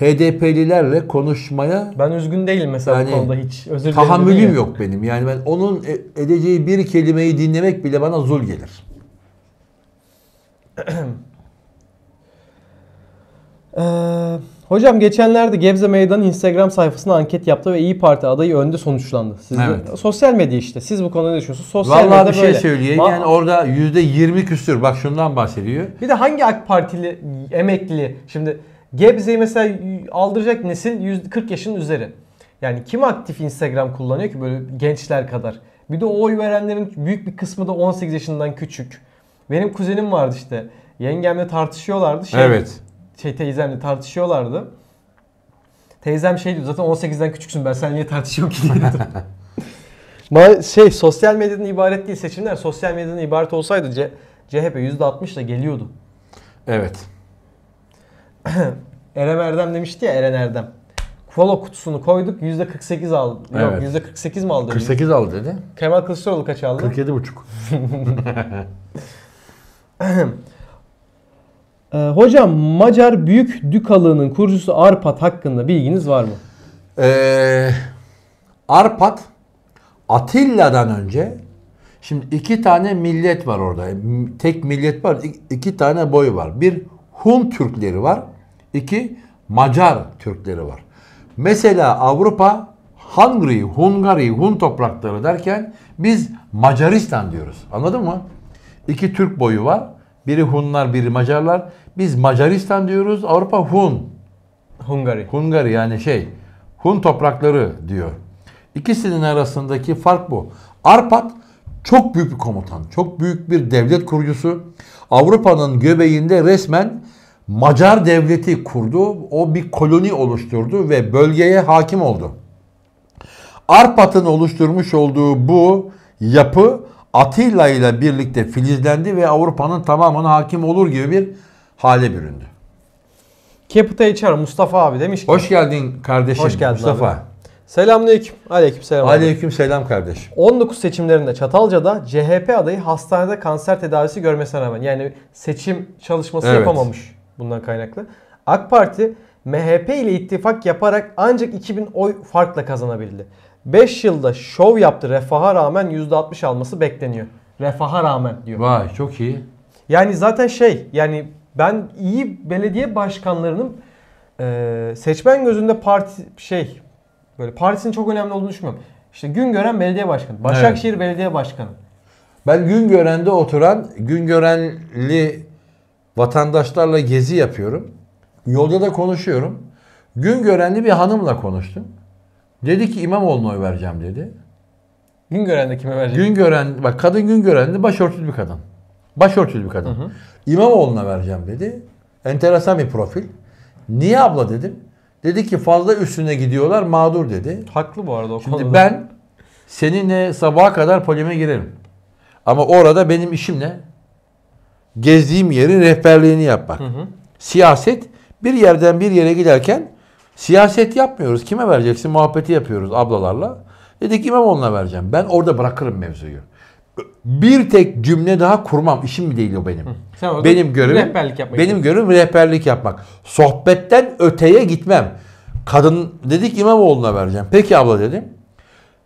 HDP'lilerle konuşmaya ben üzgün değilim mesela yani, bu konuda hiç. Özür tahammülüm yok benim. Yani ben onun e, edeceği bir kelimeyi dinlemek bile bana zul gelir. ee, hocam geçenlerde Gebze Meydan Instagram sayfasına anket yaptı ve İyi Parti adayı önde sonuçlandı. Siz evet. de, sosyal medya işte. Siz bu konuda ne düşünüyorsunuz? Sosyal Vallahi bir şey böyle. söyleyeyim. yani orada %20 küsür. Bak şundan bahsediyor. Bir de hangi AK Partili emekli şimdi Gebze'yi mesela aldıracak nesil 40 yaşın üzeri. Yani kim aktif Instagram kullanıyor ki böyle gençler kadar? Bir de o oy verenlerin büyük bir kısmı da 18 yaşından küçük. Benim kuzenim vardı işte. Yengemle tartışıyorlardı. Şey, evet. Şey teyzemle tartışıyorlardı. Teyzem şey diyordu zaten 18'den küçüksün ben sen niye tartışıyorum ki diyordu. şey sosyal medyadan ibaret değil seçimler. Sosyal medyadan ibaret olsaydı C CHP %60 ile geliyordu. Evet. Eren Erdem demişti ya Eren Erdem. Kola kutusunu koyduk %48 aldı. Evet. Yok %48 mi aldı? 48 aldı dedi. Kemal Kılıçdaroğlu kaç aldı? 47,5. ee, hocam Macar Büyük Dükalığı'nın kurucusu Arpat hakkında bilginiz var mı? Ee, Arpat Atilla'dan önce şimdi iki tane millet var orada. Tek millet var. iki tane boy var. Bir Hun Türkleri var. İki Macar Türkleri var. Mesela Avrupa Hungary, Hungary, Hun toprakları derken biz Macaristan diyoruz. Anladın mı? İki Türk boyu var. Biri Hunlar, biri Macarlar. Biz Macaristan diyoruz. Avrupa Hun. Hungary. Hungary yani şey. Hun toprakları diyor. İkisinin arasındaki fark bu. Arpat çok büyük bir komutan. Çok büyük bir devlet kurucusu. Avrupa'nın göbeğinde resmen Macar devleti kurdu. O bir koloni oluşturdu ve bölgeye hakim oldu. Arpat'ın oluşturmuş olduğu bu yapı Atilla ile birlikte filizlendi ve Avrupa'nın tamamına hakim olur gibi bir hale büründü. Capital içer Mustafa abi demiş ki. Hoş geldin kardeşim Hoş geldin Mustafa. Abi. Selamünaleyküm. Aleyküm selam. Aleyküm abi. selam kardeş. 19 seçimlerinde Çatalca'da CHP adayı hastanede kanser tedavisi görmesine rağmen yani seçim çalışması evet. yapamamış bundan kaynaklı. AK Parti MHP ile ittifak yaparak ancak 2000 oy farkla kazanabildi. 5 yılda şov yaptı refaha rağmen %60 alması bekleniyor. Refaha rağmen diyor. Vay çok iyi. Yani zaten şey yani ben iyi belediye başkanlarının e, seçmen gözünde parti şey böyle partisinin çok önemli olduğunu düşünmüyorum. İşte gören Belediye Başkanı, Başakşehir evet. Belediye Başkanı. Ben gün görende oturan, gün görenli vatandaşlarla gezi yapıyorum. Yolda da konuşuyorum. Gün görenli bir hanımla konuştum. Dedi ki İmamoğlu'na oy vereceğim dedi. Gün görenli kime vereceğim? Gün gören, bak kadın gün görenli başörtülü bir kadın. Başörtülü bir kadın. Hı hı. İmamoğlu'na vereceğim dedi. Enteresan bir profil. Niye abla dedim. Dedi ki fazla üstüne gidiyorlar mağdur dedi. Haklı bu arada o Şimdi konuda. ben seninle sabaha kadar polime girerim. Ama orada benim işim ne? gezdiğim yerin rehberliğini yapmak. Hı hı. Siyaset bir yerden bir yere giderken siyaset yapmıyoruz. Kime vereceksin? Muhabbeti yapıyoruz ablalarla. Dedik İmamoğlu'na vereceğim. Ben orada bırakırım mevzuyu. Bir tek cümle daha kurmam. İşim mi değil o benim. Hı. Sen benim görevim rehberlik yapmak. Benim diyorsun. görevim rehberlik yapmak. Sohbetten öteye gitmem. Kadın dedik İmamoğlu'na vereceğim. Peki abla dedim.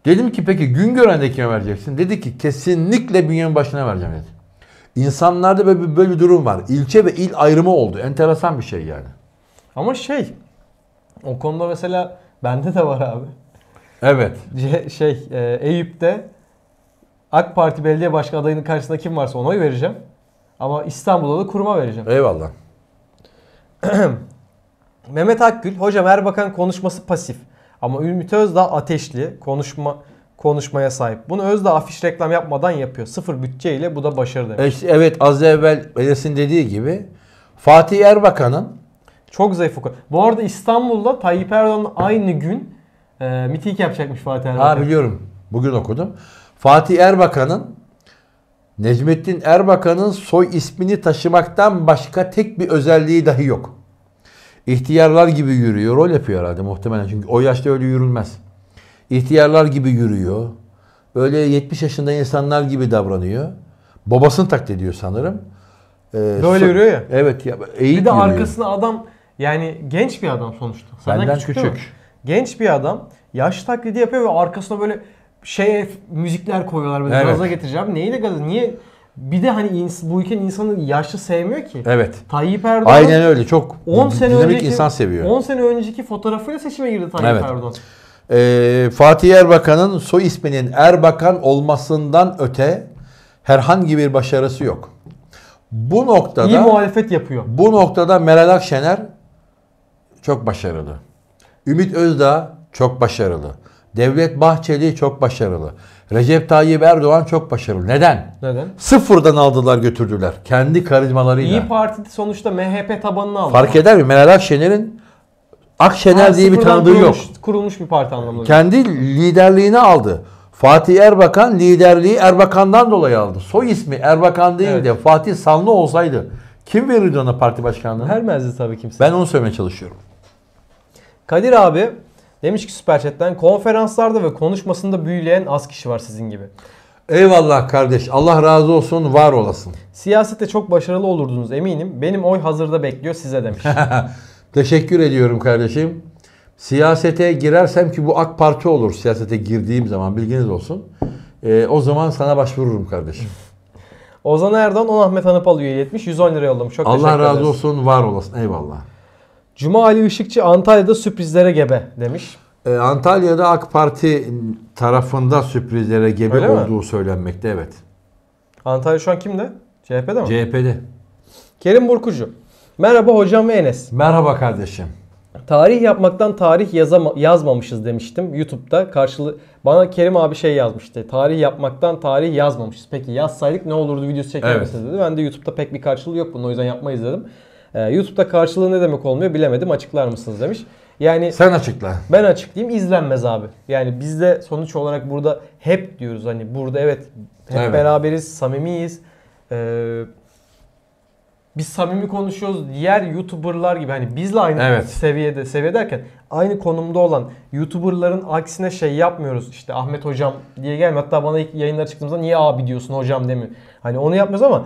Dedim ki peki Güngören'de kime vereceksin? Dedi ki kesinlikle Bünyamin başına vereceğim dedi. İnsanlarda böyle bir, böyle bir durum var. İlçe ve il ayrımı oldu. Enteresan bir şey yani. Ama şey o konuda mesela bende de var abi. Evet. C- şey e, Eyüp'te AK Parti belediye başkan adayının karşısında kim varsa ona oy vereceğim. Ama İstanbul'da da kuruma vereceğim. Eyvallah. Mehmet Akgül, hocam Erbakan konuşması pasif. Ama Ümit Özdağ ateşli. Konuşma konuşmaya sahip. Bunu Özda afiş reklam yapmadan yapıyor. Sıfır bütçeyle bu da başarı demek. İşte evet az evvel Enes'in dediği gibi Fatih Erbakan'ın çok zayıf okul. Bu arada İstanbul'da Tayyip Erdoğan'ın aynı gün e, miting yapacakmış Fatih Erbakan. Ha biliyorum. Bugün okudum. Fatih Erbakan'ın Necmettin Erbakan'ın soy ismini taşımaktan başka tek bir özelliği dahi yok. İhtiyarlar gibi yürüyor, rol yapıyor herhalde muhtemelen. Çünkü o yaşta öyle yürünmez ihtiyarlar gibi yürüyor. Böyle 70 yaşında insanlar gibi davranıyor. Babasını taklit ediyor sanırım. Ee, Böyle so- yürüyor ya. Evet ya eğil Bir de yürüyor. arkasına adam yani genç bir adam sonuçta. Senden Benden küçük. küçük. Genç bir adam yaş taklidi yapıyor ve arkasına böyle şey müzikler koyuyorlar böyle Evet. gaza getireceğim. Neyle gaza? Niye? Bir de hani ins- bu ülkenin insanı yaşlı sevmiyor ki. Evet. Tayyip Erdoğan Aynen öyle. Çok 10 sene dinamik önceki insan seviyor. 10 sene önceki fotoğrafıyla seçime girdi Tayyip Evet. Erdoğan e, Fatih Erbakan'ın soy isminin Erbakan olmasından öte herhangi bir başarısı yok. Bu noktada iyi muhalefet yapıyor. Bu noktada Meral Akşener çok başarılı. Ümit Özdağ çok başarılı. Devlet Bahçeli çok başarılı. Recep Tayyip Erdoğan çok başarılı. Neden? Neden? Sıfırdan aldılar götürdüler. Kendi karizmalarıyla. İyi Parti sonuçta MHP tabanını aldı. Fark eder mi? Meral Akşener'in Akşener diye bir sıfırdan tanıdığı yok. kurulmuş, Kurulmuş bir parti anlamında. Kendi liderliğini aldı. Fatih Erbakan liderliği Erbakan'dan dolayı aldı. Soy ismi Erbakan değil Evet. de Fatih Sanlı olsaydı kim verirdi ona parti başkanlığını? Vermezdi tabii kimse. Ben onu söylemeye çalışıyorum. Kadir abi demiş ki Süper Chat'ten konferanslarda ve konuşmasında büyüleyen az kişi var sizin gibi. Eyvallah kardeş. Allah razı olsun, var olasın. Siyasette çok başarılı olurdunuz eminim. Benim oy hazırda bekliyor size demiş. Teşekkür ediyorum kardeşim. Siyasete girersem ki bu AK Parti olur siyasete girdiğim zaman bilginiz olsun. E, o zaman sana başvururum kardeşim. Ozan Erdoğan 10 Ahmet Hanıpal üyeliği etmiş. 110 lira yollamış. Çok Allah teşekkür razı ederiz. olsun var olasın eyvallah. Cuma Ali Işıkçı Antalya'da sürprizlere gebe demiş. E, Antalya'da AK Parti tarafında sürprizlere gebe Öyle mi? olduğu söylenmekte evet. Antalya şu an kimde? CHP'de mi? CHP'de. Kerim Burkucu. Merhaba hocam ve Enes. Merhaba kardeşim. Tarih yapmaktan tarih yazama, yazmamışız demiştim YouTube'da. Karşılı bana Kerim abi şey yazmıştı. Tarih yapmaktan tarih yazmamışız. Peki yazsaydık ne olurdu videosu çeker evet. dedi. Ben de YouTube'da pek bir karşılığı yok bunun o yüzden yapmayız dedim. Ee, YouTube'da karşılığı ne demek olmuyor bilemedim. Açıklar mısınız demiş. Yani Sen açıkla. Ben açıklayayım İzlenmez abi. Yani biz de sonuç olarak burada hep diyoruz hani burada evet hep evet. beraberiz, samimiyiz. Ee, biz samimi konuşuyoruz. Diğer YouTuber'lar gibi hani bizle aynı evet. seviyede seviye derken aynı konumda olan YouTuber'ların aksine şey yapmıyoruz. işte Ahmet hocam diye gelme. Hatta bana ilk yayınlar çıktığımızda niye abi diyorsun hocam demiyor. Hani onu yapmıyoruz ama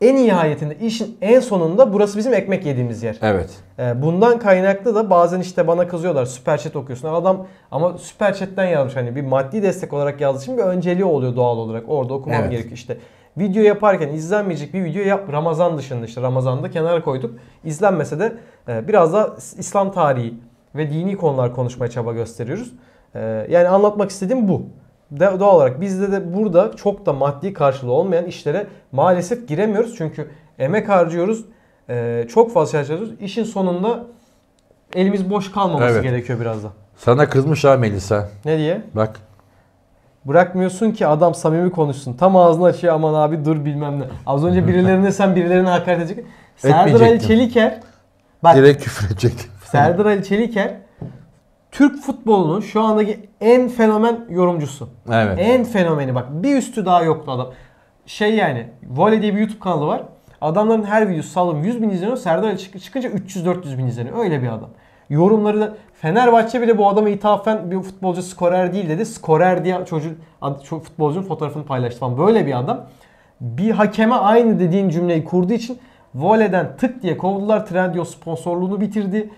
en nihayetinde işin en sonunda burası bizim ekmek yediğimiz yer. Evet. Ee, bundan kaynaklı da bazen işte bana kızıyorlar süper chat okuyorsun. Hani adam ama süper chat'ten yazmış hani bir maddi destek olarak yazdığı için bir önceliği oluyor doğal olarak. Orada okumam evet. gerekiyor işte video yaparken izlenmeyecek bir video yap. Ramazan dışında işte Ramazan'da kenara koyduk. İzlenmese de e, biraz da İslam tarihi ve dini konular konuşmaya çaba gösteriyoruz. E, yani anlatmak istediğim bu. Doğal olarak bizde de burada çok da maddi karşılığı olmayan işlere maalesef giremiyoruz. Çünkü emek harcıyoruz. E, çok fazla şey harcıyoruz. İşin sonunda elimiz boş kalmaması evet. gerekiyor biraz da. Sana kızmış ha Melisa. Ne diye? Bak Bırakmıyorsun ki adam samimi konuşsun. Tam ağzını açıyor aman abi dur bilmem ne. Az önce birilerine sen birilerine hakaret edecek. Serdar Ali Çeliker bak Direkt küfür edecek. Serdar Ali Çeliker Türk futbolunun şu andaki en fenomen yorumcusu. Evet. En fenomeni bak. Bir üstü daha yoktu adam. Şey yani Voley diye bir YouTube kanalı var. Adamların her videosu sağlam 100 bin izleniyor. Serdar Ali çıkınca 300-400 bin izleniyor. Öyle bir adam yorumları da Fenerbahçe bile bu adama ithafen bir futbolcu skorer değil dedi. Skorer diye çocuğun futbolcunun fotoğrafını paylaştı falan. Böyle bir adam bir hakeme aynı dediğin cümleyi kurduğu için voleyden tık diye kovdular. Trendyol sponsorluğunu bitirdi.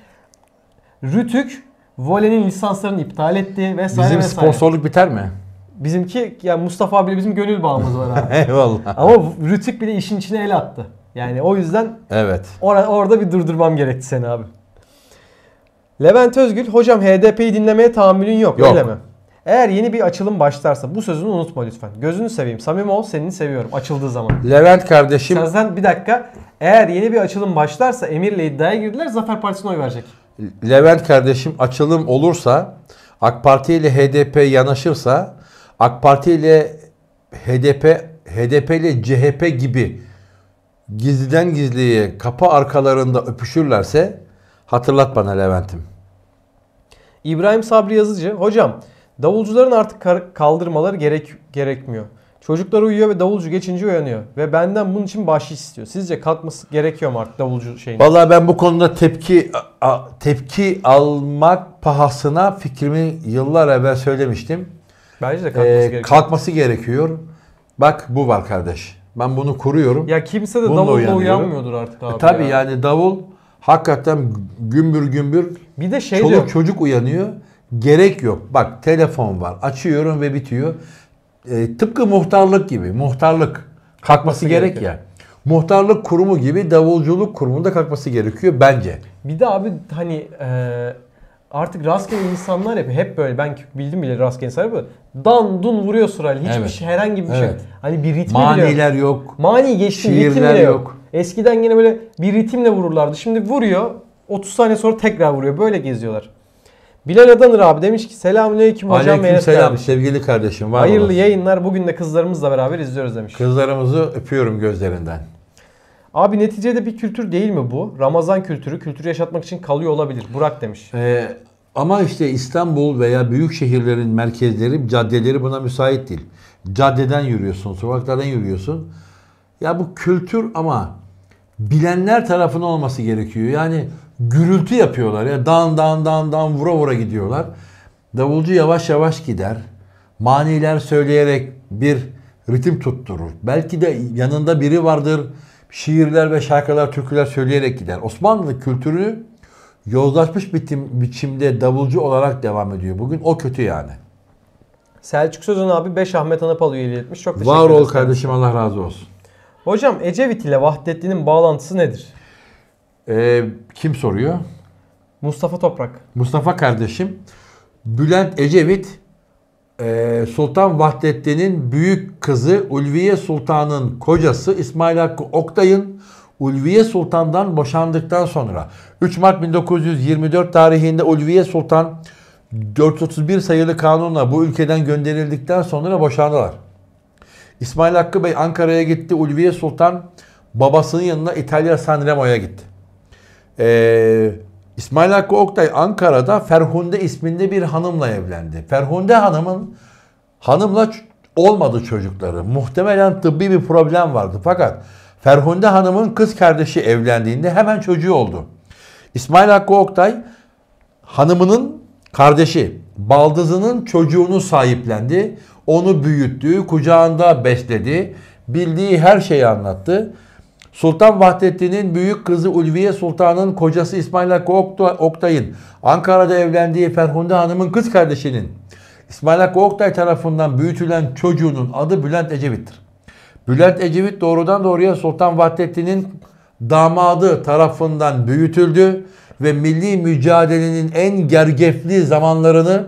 Rütük volenin lisanslarını iptal etti vesaire Bizim vesaire. sponsorluk biter mi? Bizimki ya yani Mustafa abiyle bizim gönül bağımız var abi. Eyvallah. Ama Rütük bile işin içine el attı. Yani o yüzden Evet. Or- orada bir durdurmam gerekti seni abi. Levent Özgül hocam HDP'yi dinlemeye tahammülün yok, yok öyle mi? Eğer yeni bir açılım başlarsa bu sözünü unutma lütfen. Gözünü seveyim. Samimi ol seni seviyorum açıldığı zaman. Levent kardeşim. Sen, sen bir dakika. Eğer yeni bir açılım başlarsa Emir'le iddiaya girdiler Zafer Partisi'ne oy verecek. Levent kardeşim açılım olursa AK Parti ile HDP yanaşırsa AK Parti ile HDP HDP ile CHP gibi gizliden gizliye kapı arkalarında öpüşürlerse Hatırlat bana Levent'im. İbrahim Sabri Yazıcı. Hocam davulcuların artık kaldırmaları gerek gerekmiyor. Çocuklar uyuyor ve davulcu geçince uyanıyor. Ve benden bunun için bahşiş istiyor. Sizce kalkması gerekiyor mu artık davulcu şeyini? Valla ben bu konuda tepki tepki almak pahasına fikrimi yıllar evvel söylemiştim. Bence de kalkması ee, gerekiyor. Kalkması gerekiyor. Bak bu var kardeş. Ben bunu kuruyorum. Ya kimse de Bununla davulla uyanmıyordur artık e abi. E, tabii ya. yani davul Hakikaten gümbür gümbür bir de şey çoluk çocuk uyanıyor. Gerek yok. Bak telefon var. Açıyorum ve bitiyor. E, tıpkı muhtarlık gibi. Muhtarlık kalkması, kalkması gerek ya. Muhtarlık kurumu gibi davulculuk kurumunda kalkması gerekiyor bence. Bir de abi hani e, artık rastgele insanlar hep Hep böyle ben bildim bile rastgele insanlar yapıyor. Dan dun vuruyor sırayla. Hiçbir evet. şey herhangi bir şey. evet. şey. Hani bir ritmi Maniler bile yok. yok. Mani geçti ritim yok. yok. Eskiden yine böyle bir ritimle vururlardı. Şimdi vuruyor. 30 saniye sonra tekrar vuruyor. Böyle geziyorlar. Bilal Adanır abi demiş ki selamünaleyküm hocam. Aleyküm selam kardeş. sevgili kardeşim. Var Hayırlı olasın. yayınlar. Bugün de kızlarımızla beraber izliyoruz demiş. Kızlarımızı öpüyorum gözlerinden. Abi neticede bir kültür değil mi bu? Ramazan kültürü kültürü yaşatmak için kalıyor olabilir. Burak demiş. Ee, ama işte İstanbul veya büyük şehirlerin merkezleri, caddeleri buna müsait değil. Caddeden yürüyorsun, sokaklardan yürüyorsun. Ya bu kültür ama bilenler tarafının olması gerekiyor. Yani gürültü yapıyorlar ya dan dan dan dan vura vura gidiyorlar. Davulcu yavaş yavaş gider. Maniler söyleyerek bir ritim tutturur. Belki de yanında biri vardır. Şiirler ve şarkılar, türküler söyleyerek gider. Osmanlı kültürü yozlaşmış bitim, biçimde davulcu olarak devam ediyor. Bugün o kötü yani. Selçuk Sözün abi 5 Ahmet Anapalı üyeliği etmiş. Çok teşekkür Var ol kardeşim Allah razı olsun. Hocam Ecevit ile Vahdettin'in bağlantısı nedir? Ee, kim soruyor? Mustafa Toprak. Mustafa kardeşim. Bülent Ecevit e, Sultan Vahdettin'in büyük kızı Ulviye Sultan'ın kocası İsmail Hakkı Oktay'ın Ulviye Sultan'dan boşandıktan sonra 3 Mart 1924 tarihinde Ulviye Sultan 431 sayılı kanunla bu ülkeden gönderildikten sonra boşandılar. İsmail Hakkı Bey Ankara'ya gitti. Ulviye Sultan babasının yanına İtalya Sanremo'ya gitti. Ee, İsmail Hakkı Oktay Ankara'da Ferhunde isminde bir hanımla evlendi. Ferhunde hanımın hanımla olmadı çocukları. Muhtemelen tıbbi bir problem vardı. Fakat Ferhunde hanımın kız kardeşi evlendiğinde hemen çocuğu oldu. İsmail Hakkı Oktay hanımının kardeşi Baldızının çocuğunu sahiplendi. Onu büyüttü, kucağında besledi, bildiği her şeyi anlattı. Sultan Vahdettin'in büyük kızı Ulviye Sultan'ın kocası İsmail Hakkı Oktay'ın Ankara'da evlendiği Ferhunde Hanım'ın kız kardeşinin İsmail Hakkı Oktay tarafından büyütülen çocuğunun adı Bülent Ecevit'tir. Bülent Ecevit doğrudan doğruya Sultan Vahdettin'in damadı tarafından büyütüldü ve milli mücadelenin en gergefli zamanlarını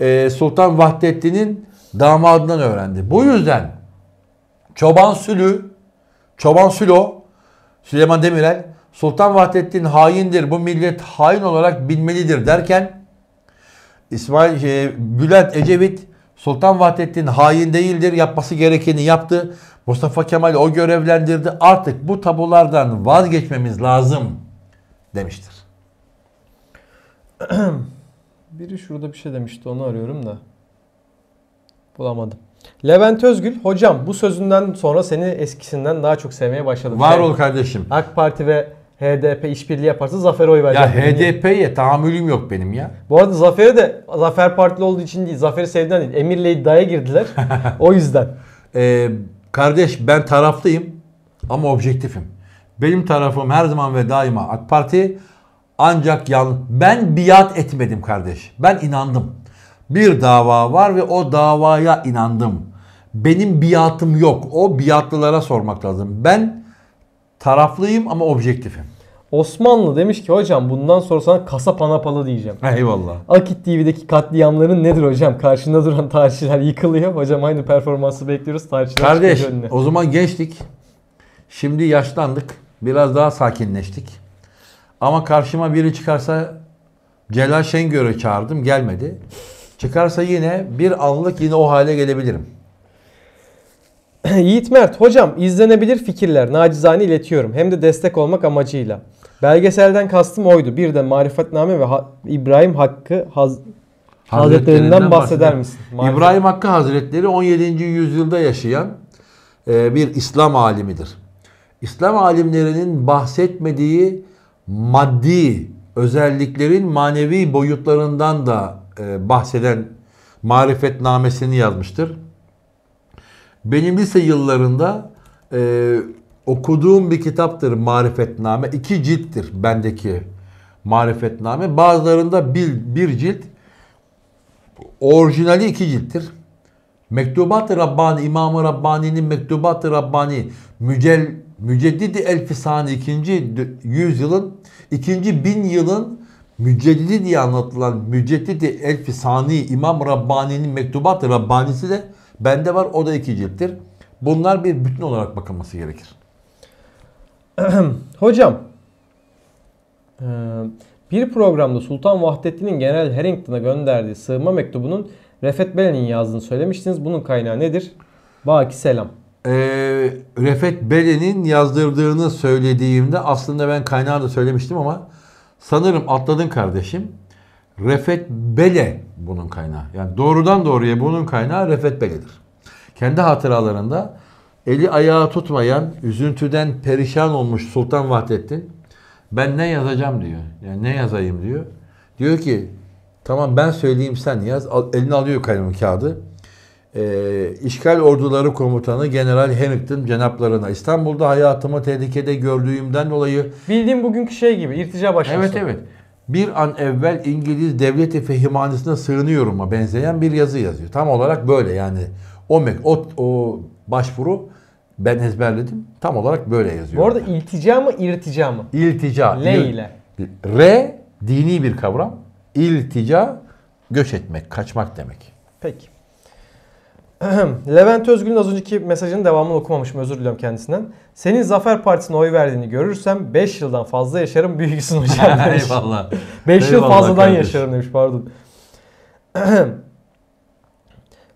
e, Sultan Vahdettin'in damadından öğrendi. Bu yüzden Çoban Sülü, Çoban Sülo, Süleyman Demirel, Sultan Vahdettin haindir, bu millet hain olarak bilmelidir derken İsmail şey, Bülent Ecevit Sultan Vahdettin hain değildir, yapması gerekeni yaptı. Mustafa Kemal o görevlendirdi. Artık bu tabulardan vazgeçmemiz lazım demiştir. Biri şurada bir şey demişti onu arıyorum da. Bulamadım. Levent Özgül, hocam bu sözünden sonra seni eskisinden daha çok sevmeye başladım. Var şey, ol kardeşim. AK Parti ve HDP işbirliği yaparsa zafer oy vereceğim. Ya HDP'ye tahammülüm yok benim ya. Bu arada Zafer'e de Zafer Partili olduğu için değil, Zafer'i sevdiğinden değil. Emir'le iddiaya girdiler. o yüzden. Ee, kardeş ben taraflıyım ama objektifim. Benim tarafım her zaman ve daima AK Parti. Ancak yan. ben biat etmedim kardeş. Ben inandım bir dava var ve o davaya inandım. Benim biatım yok. O biatlılara sormak lazım. Ben taraflıyım ama objektifim. Osmanlı demiş ki hocam bundan sonra sana kasa anapalı diyeceğim. Eyvallah. Akit TV'deki katliamların nedir hocam? Karşında duran tarihçiler yıkılıyor. Hocam aynı performansı bekliyoruz. Tarihçiler Kardeş önüne. o zaman gençtik. Şimdi yaşlandık. Biraz daha sakinleştik. Ama karşıma biri çıkarsa Celal Şengör'ü çağırdım gelmedi. Çıkarsa yine bir anlık yine o hale gelebilirim. Yiğit Mert, hocam izlenebilir fikirler nacizane iletiyorum. Hem de destek olmak amacıyla. Belgeselden kastım oydu. Bir de Marifetname ve ha- İbrahim Hakkı Haz- Hazretlerinden bahseder misin? Marifet. İbrahim Hakkı Hazretleri 17. yüzyılda yaşayan e, bir İslam alimidir. İslam alimlerinin bahsetmediği maddi özelliklerin manevi boyutlarından da e, bahseden marifetnamesini yazmıştır. Benim lise yıllarında e, okuduğum bir kitaptır marifetname. iki cilttir bendeki marifetname. Bazılarında bir, bir cilt, orijinali iki cilttir. Mektubat-ı Rabbani, İmam-ı Rabbani'nin Mektubat-ı Rabbani, Mücel, Müceddidi Elfisani ikinci yüzyılın, ikinci bin yılın Müceddidi diye anlatılan Müceddidi Elfi Sani İmam Rabbani'nin mektubatı, Rabbanisi de bende var. O da iki cilttir. Bunlar bir bütün olarak bakılması gerekir. Hocam, e, bir programda Sultan Vahdettin'in General Harrington'a gönderdiği sığınma mektubunun Refet Belen'in yazdığını söylemiştiniz. Bunun kaynağı nedir? Baki selam. Ee, Refet Belen'in yazdırdığını söylediğimde aslında ben kaynağı da söylemiştim ama Sanırım atladın kardeşim. Refet Bele bunun kaynağı. Yani doğrudan doğruya bunun kaynağı Refet Bele'dir. Kendi hatıralarında eli ayağı tutmayan, üzüntüden perişan olmuş Sultan Vahdettin ben ne yazacağım diyor. Yani ne yazayım diyor. Diyor ki tamam ben söyleyeyim sen yaz. Al, elini alıyor kalemi kağıdı e, işgal orduları komutanı General Hamilton cenaplarına İstanbul'da hayatımı tehlikede gördüğümden dolayı bildiğim bugünkü şey gibi irtica başlasın. Evet evet. Bir an evvel İngiliz devleti fehimanesine sığınıyorum'a benzeyen bir yazı yazıyor. Tam olarak böyle yani o, o, o başvuru ben ezberledim. Tam olarak böyle yazıyor. Bu arada iltica mı irtica mı? İltica. L ile. R dini bir kavram. İltica göç etmek, kaçmak demek. Peki. Levent Özgül'ün az önceki mesajının devamını okumamışım özür diliyorum kendisinden. Senin Zafer Partisi'ne oy verdiğini görürsem 5 yıldan fazla yaşarım büyüksün hocam demiş. Eyvallah. 5 yıl fazladan kardeş. yaşarım demiş pardon.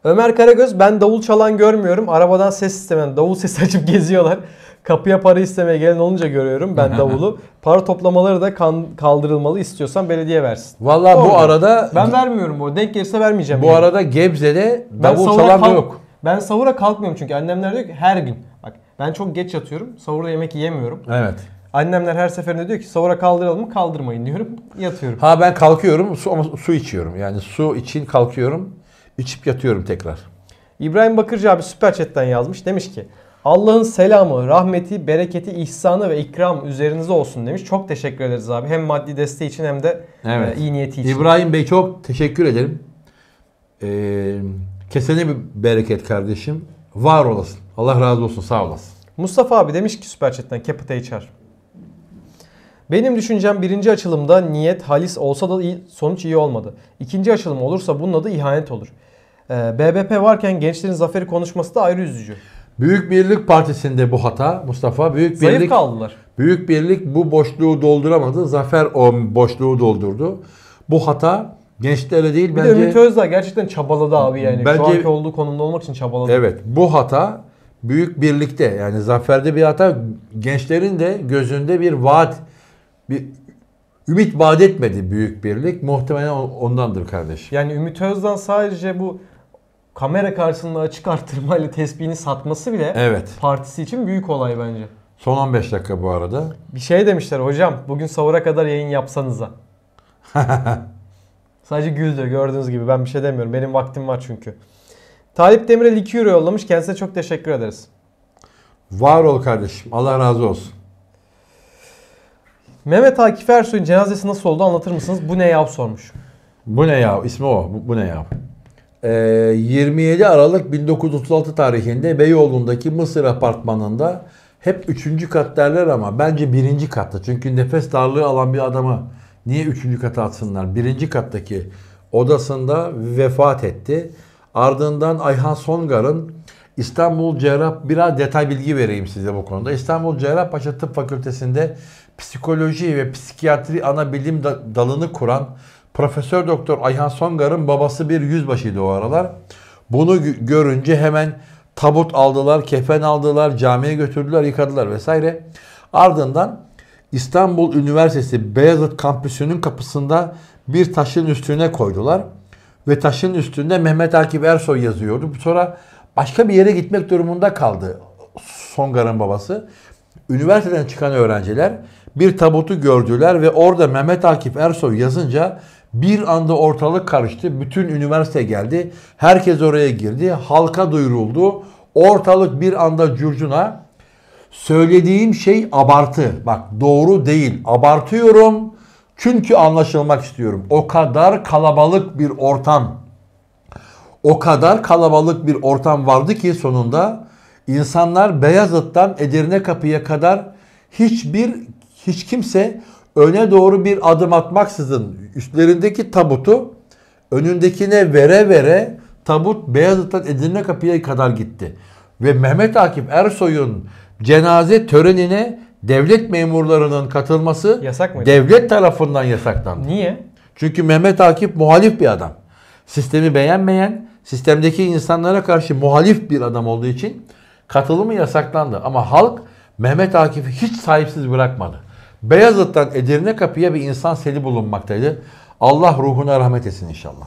Ömer Karagöz ben davul çalan görmüyorum. Arabadan ses sisteminden davul sesi açıp geziyorlar. Kapıya para istemeye gelen olunca görüyorum ben davulu. Para toplamaları da kan, kaldırılmalı istiyorsan belediye versin. Valla bu arada... Ben vermiyorum bu arada. Denk gelirse vermeyeceğim. Bu yani. arada Gebze'de davul salan kalk... yok. Ben sahura kalkmıyorum çünkü annemler diyor ki her gün. Bak ben çok geç yatıyorum. Sahurda yemek yemiyorum. Evet. Annemler her seferinde diyor ki sahura kaldıralım mı kaldırmayın diyorum yatıyorum. Ha ben kalkıyorum su, ama su içiyorum yani su için kalkıyorum içip yatıyorum tekrar. İbrahim Bakırcı abi süper chatten yazmış demiş ki Allah'ın selamı, rahmeti, bereketi, ihsanı ve ikram üzerinize olsun demiş. Çok teşekkür ederiz abi. Hem maddi desteği için hem de evet. E, iyi niyeti için. İbrahim Bey çok teşekkür ederim. Ee, kesene bir bereket kardeşim. Var olasın. Allah razı olsun. Sağ olasın. Mustafa abi demiş ki Süper Chat'ten Capita HR. Benim düşüncem birinci açılımda niyet halis olsa da iyi, sonuç iyi olmadı. İkinci açılım olursa bunun adı ihanet olur. Ee, BBP varken gençlerin zaferi konuşması da ayrı üzücü. Büyük Birlik Partisi'nde bu hata Mustafa. Büyük Zayıf Birlik, kaldılar. Büyük Birlik bu boşluğu dolduramadı. Zafer o boşluğu doldurdu. Bu hata gençte değil. Bir bence, de Ümit Özdağ gerçekten çabaladı abi yani. Bence, Şu anki olduğu konumda olmak için çabaladı. Evet bu hata Büyük Birlik'te yani Zafer'de bir hata gençlerin de gözünde bir vaat bir ümit vaat etmedi Büyük Birlik. Muhtemelen ondandır kardeş. Yani Ümit Özdağ sadece bu kamera karşısında açık arttırmayla tespihini satması bile evet. partisi için büyük olay bence. Son 15 dakika bu arada. Bir şey demişler hocam bugün sahura kadar yayın yapsanıza. Sadece güldü gördüğünüz gibi ben bir şey demiyorum. Benim vaktim var çünkü. Talip Demirel 2 euro yollamış. Kendisine çok teşekkür ederiz. Var ol kardeşim. Allah razı olsun. Mehmet Akif Ersoy'un cenazesi nasıl oldu anlatır mısınız? Bu ne yav sormuş. Bu ne yav? İsmi o. Bu, bu ne yav? 27 ee, Aralık 1936 tarihinde Beyoğlu'ndaki Mısır apartmanında hep üçüncü kat derler ama bence birinci katta. Çünkü nefes darlığı alan bir adamı niye üçüncü kata atsınlar? Birinci kattaki odasında vefat etti. Ardından Ayhan Songar'ın İstanbul Cerrah biraz detay bilgi vereyim size bu konuda. İstanbul Cerrah Cerrahpaşa Tıp Fakültesi'nde psikoloji ve psikiyatri ana bilim dalını kuran Profesör Doktor Ayhan Songar'ın babası bir yüzbaşıydı o aralar. Bunu görünce hemen tabut aldılar, kefen aldılar, camiye götürdüler, yıkadılar vesaire. Ardından İstanbul Üniversitesi Beyazıt kampüsünün kapısında bir taşın üstüne koydular. Ve taşın üstünde Mehmet Akif Ersoy yazıyordu. Sonra başka bir yere gitmek durumunda kaldı Songar'ın babası. Üniversiteden çıkan öğrenciler bir tabutu gördüler ve orada Mehmet Akif Ersoy yazınca bir anda ortalık karıştı. Bütün üniversite geldi. Herkes oraya girdi. Halka duyuruldu. Ortalık bir anda curcuna. Söylediğim şey abartı. Bak doğru değil. Abartıyorum. Çünkü anlaşılmak istiyorum. O kadar kalabalık bir ortam. O kadar kalabalık bir ortam vardı ki sonunda insanlar Beyazıt'tan Edirne kapıya kadar hiçbir hiç kimse öne doğru bir adım atmaksızın üstlerindeki tabutu önündekine vere vere tabut Beyazıt'tan Edirne Kapı'ya kadar gitti. Ve Mehmet Akif Ersoy'un cenaze törenine devlet memurlarının katılması Yasak mıydı? devlet tarafından yasaklandı. Niye? Çünkü Mehmet Akif muhalif bir adam. Sistemi beğenmeyen, sistemdeki insanlara karşı muhalif bir adam olduğu için katılımı yasaklandı. Ama halk Mehmet Akif'i hiç sahipsiz bırakmadı. Beyazıt'tan Edirne Kapı'ya bir insan seli bulunmaktaydı. Allah ruhuna rahmet etsin inşallah.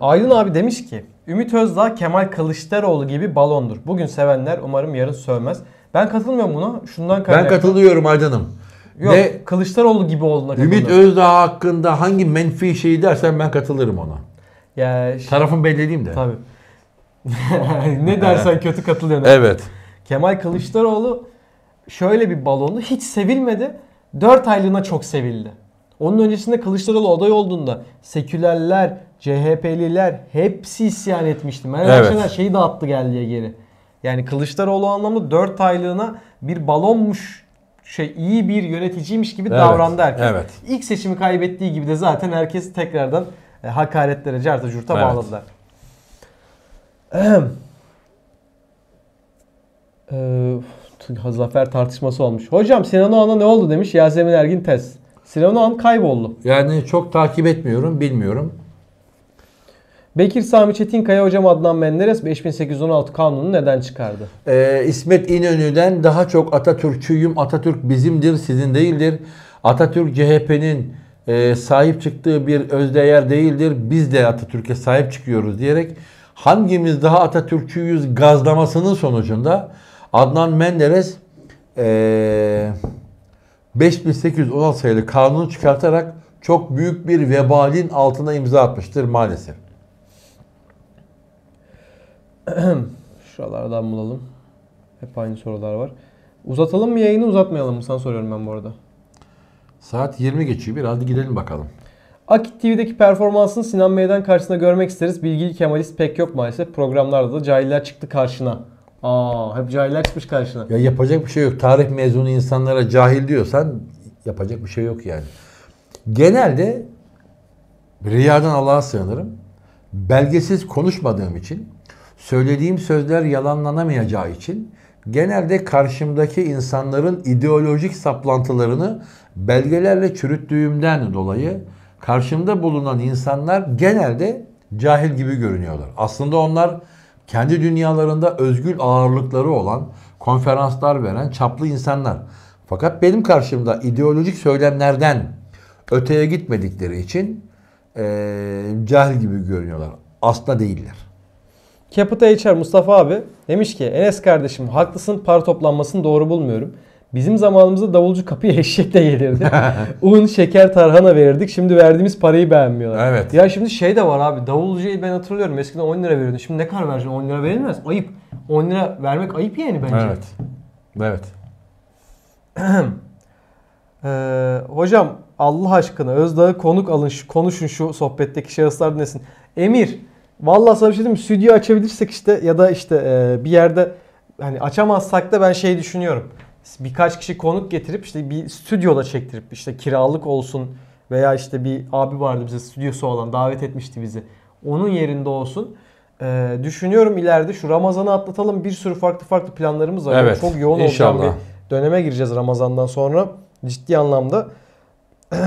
Aydın abi demiş ki Ümit Özdağ Kemal Kılıçdaroğlu gibi balondur. Bugün sevenler umarım yarın sövmez. Ben katılmıyorum buna. Şundan kaynaklı. Ben katılıyorum Aydın'ım. Yok ne, Kılıçdaroğlu gibi olduğuna Ümit Özdağ hakkında hangi menfi şeyi dersen ben katılırım ona. Ya şey, Tarafın belli değil de. Tabii. ne dersen kötü katılıyorum. Evet. Kemal Kılıçdaroğlu şöyle bir balonu Hiç sevilmedi. 4 aylığına çok sevildi. Onun öncesinde Kılıçdaroğlu aday olduğunda sekülerler, CHP'liler hepsi isyan etmişti. Meral evet. Akşener şeyi dağıttı geldiye geri. Yani Kılıçdaroğlu anlamı 4 aylığına bir balonmuş şey iyi bir yöneticiymiş gibi evet, davrandı herkes. Evet. İlk seçimi kaybettiği gibi de zaten herkesi tekrardan e, hakaretlere, carta curta evet. bağladılar. Ehem zafer tartışması olmuş. Hocam Sinan Oğan'a ne oldu demiş Yasemin Ergin Tez. Sinan Oğan kayboldu. Yani çok takip etmiyorum, bilmiyorum. Bekir Sami Çetinkaya hocam Adnan Menderes 5816 kanunu neden çıkardı? Ee, İsmet İnönü'den daha çok Atatürkçüyüm, Atatürk bizimdir, sizin değildir. Atatürk CHP'nin e, sahip çıktığı bir özdeğer değildir. Biz de Atatürk'e sahip çıkıyoruz diyerek hangimiz daha Atatürkçüyüz gazlamasının sonucunda Adnan Menderes e, 5816 sayılı kanunu çıkartarak çok büyük bir vebalin altına imza atmıştır maalesef. Şuralardan bulalım. Hep aynı sorular var. Uzatalım mı yayını uzatmayalım mı? Sana soruyorum ben bu arada. Saat 20 geçiyor. Bir hadi gidelim bakalım. Akit TV'deki performansını Sinan Meydan karşısında görmek isteriz. Bilgili Kemalist pek yok maalesef. Programlarda da cahiller çıktı karşına Aa hep cahiller çıkmış karşına. Ya yapacak bir şey yok. Tarih mezunu insanlara cahil diyorsan yapacak bir şey yok yani. Genelde riyadan Allah'a sığınırım. Belgesiz konuşmadığım için, söylediğim sözler yalanlanamayacağı için genelde karşımdaki insanların ideolojik saplantılarını belgelerle çürüttüğümden dolayı karşımda bulunan insanlar genelde cahil gibi görünüyorlar. Aslında onlar kendi dünyalarında özgül ağırlıkları olan, konferanslar veren çaplı insanlar. Fakat benim karşımda ideolojik söylemlerden öteye gitmedikleri için ee, cahil gibi görünüyorlar. Asla değiller. Capital HR Mustafa abi demiş ki Enes kardeşim haklısın para toplanmasını doğru bulmuyorum. Bizim zamanımızda davulcu kapıya eşek de gelirdi. Un, şeker, tarhana verirdik. Şimdi verdiğimiz parayı beğenmiyorlar. Evet. Ya şimdi şey de var abi. Davulcuyu ben hatırlıyorum. Eskiden 10 lira veriyordun. Şimdi ne kadar vereceksin? 10 lira verilmez. Ayıp. 10 lira vermek ayıp yani bence. Evet. Evet. ee, hocam Allah aşkına Özdağ'ı konuk alın. Şu, konuşun şu sohbetteki şahıslar dinlesin. Emir. Vallahi sana bir şey diyeyim mi? Stüdyo açabilirsek işte ya da işte e, bir yerde hani açamazsak da ben şey düşünüyorum birkaç kişi konuk getirip işte bir stüdyoda çektirip işte kiralık olsun veya işte bir abi vardı bize stüdyosu olan davet etmişti bizi. Onun yerinde olsun. Ee, düşünüyorum ileride şu Ramazan'ı atlatalım. Bir sürü farklı farklı planlarımız var. Evet, çok yoğun inşallah. olacağım bir döneme gireceğiz Ramazan'dan sonra. Ciddi anlamda.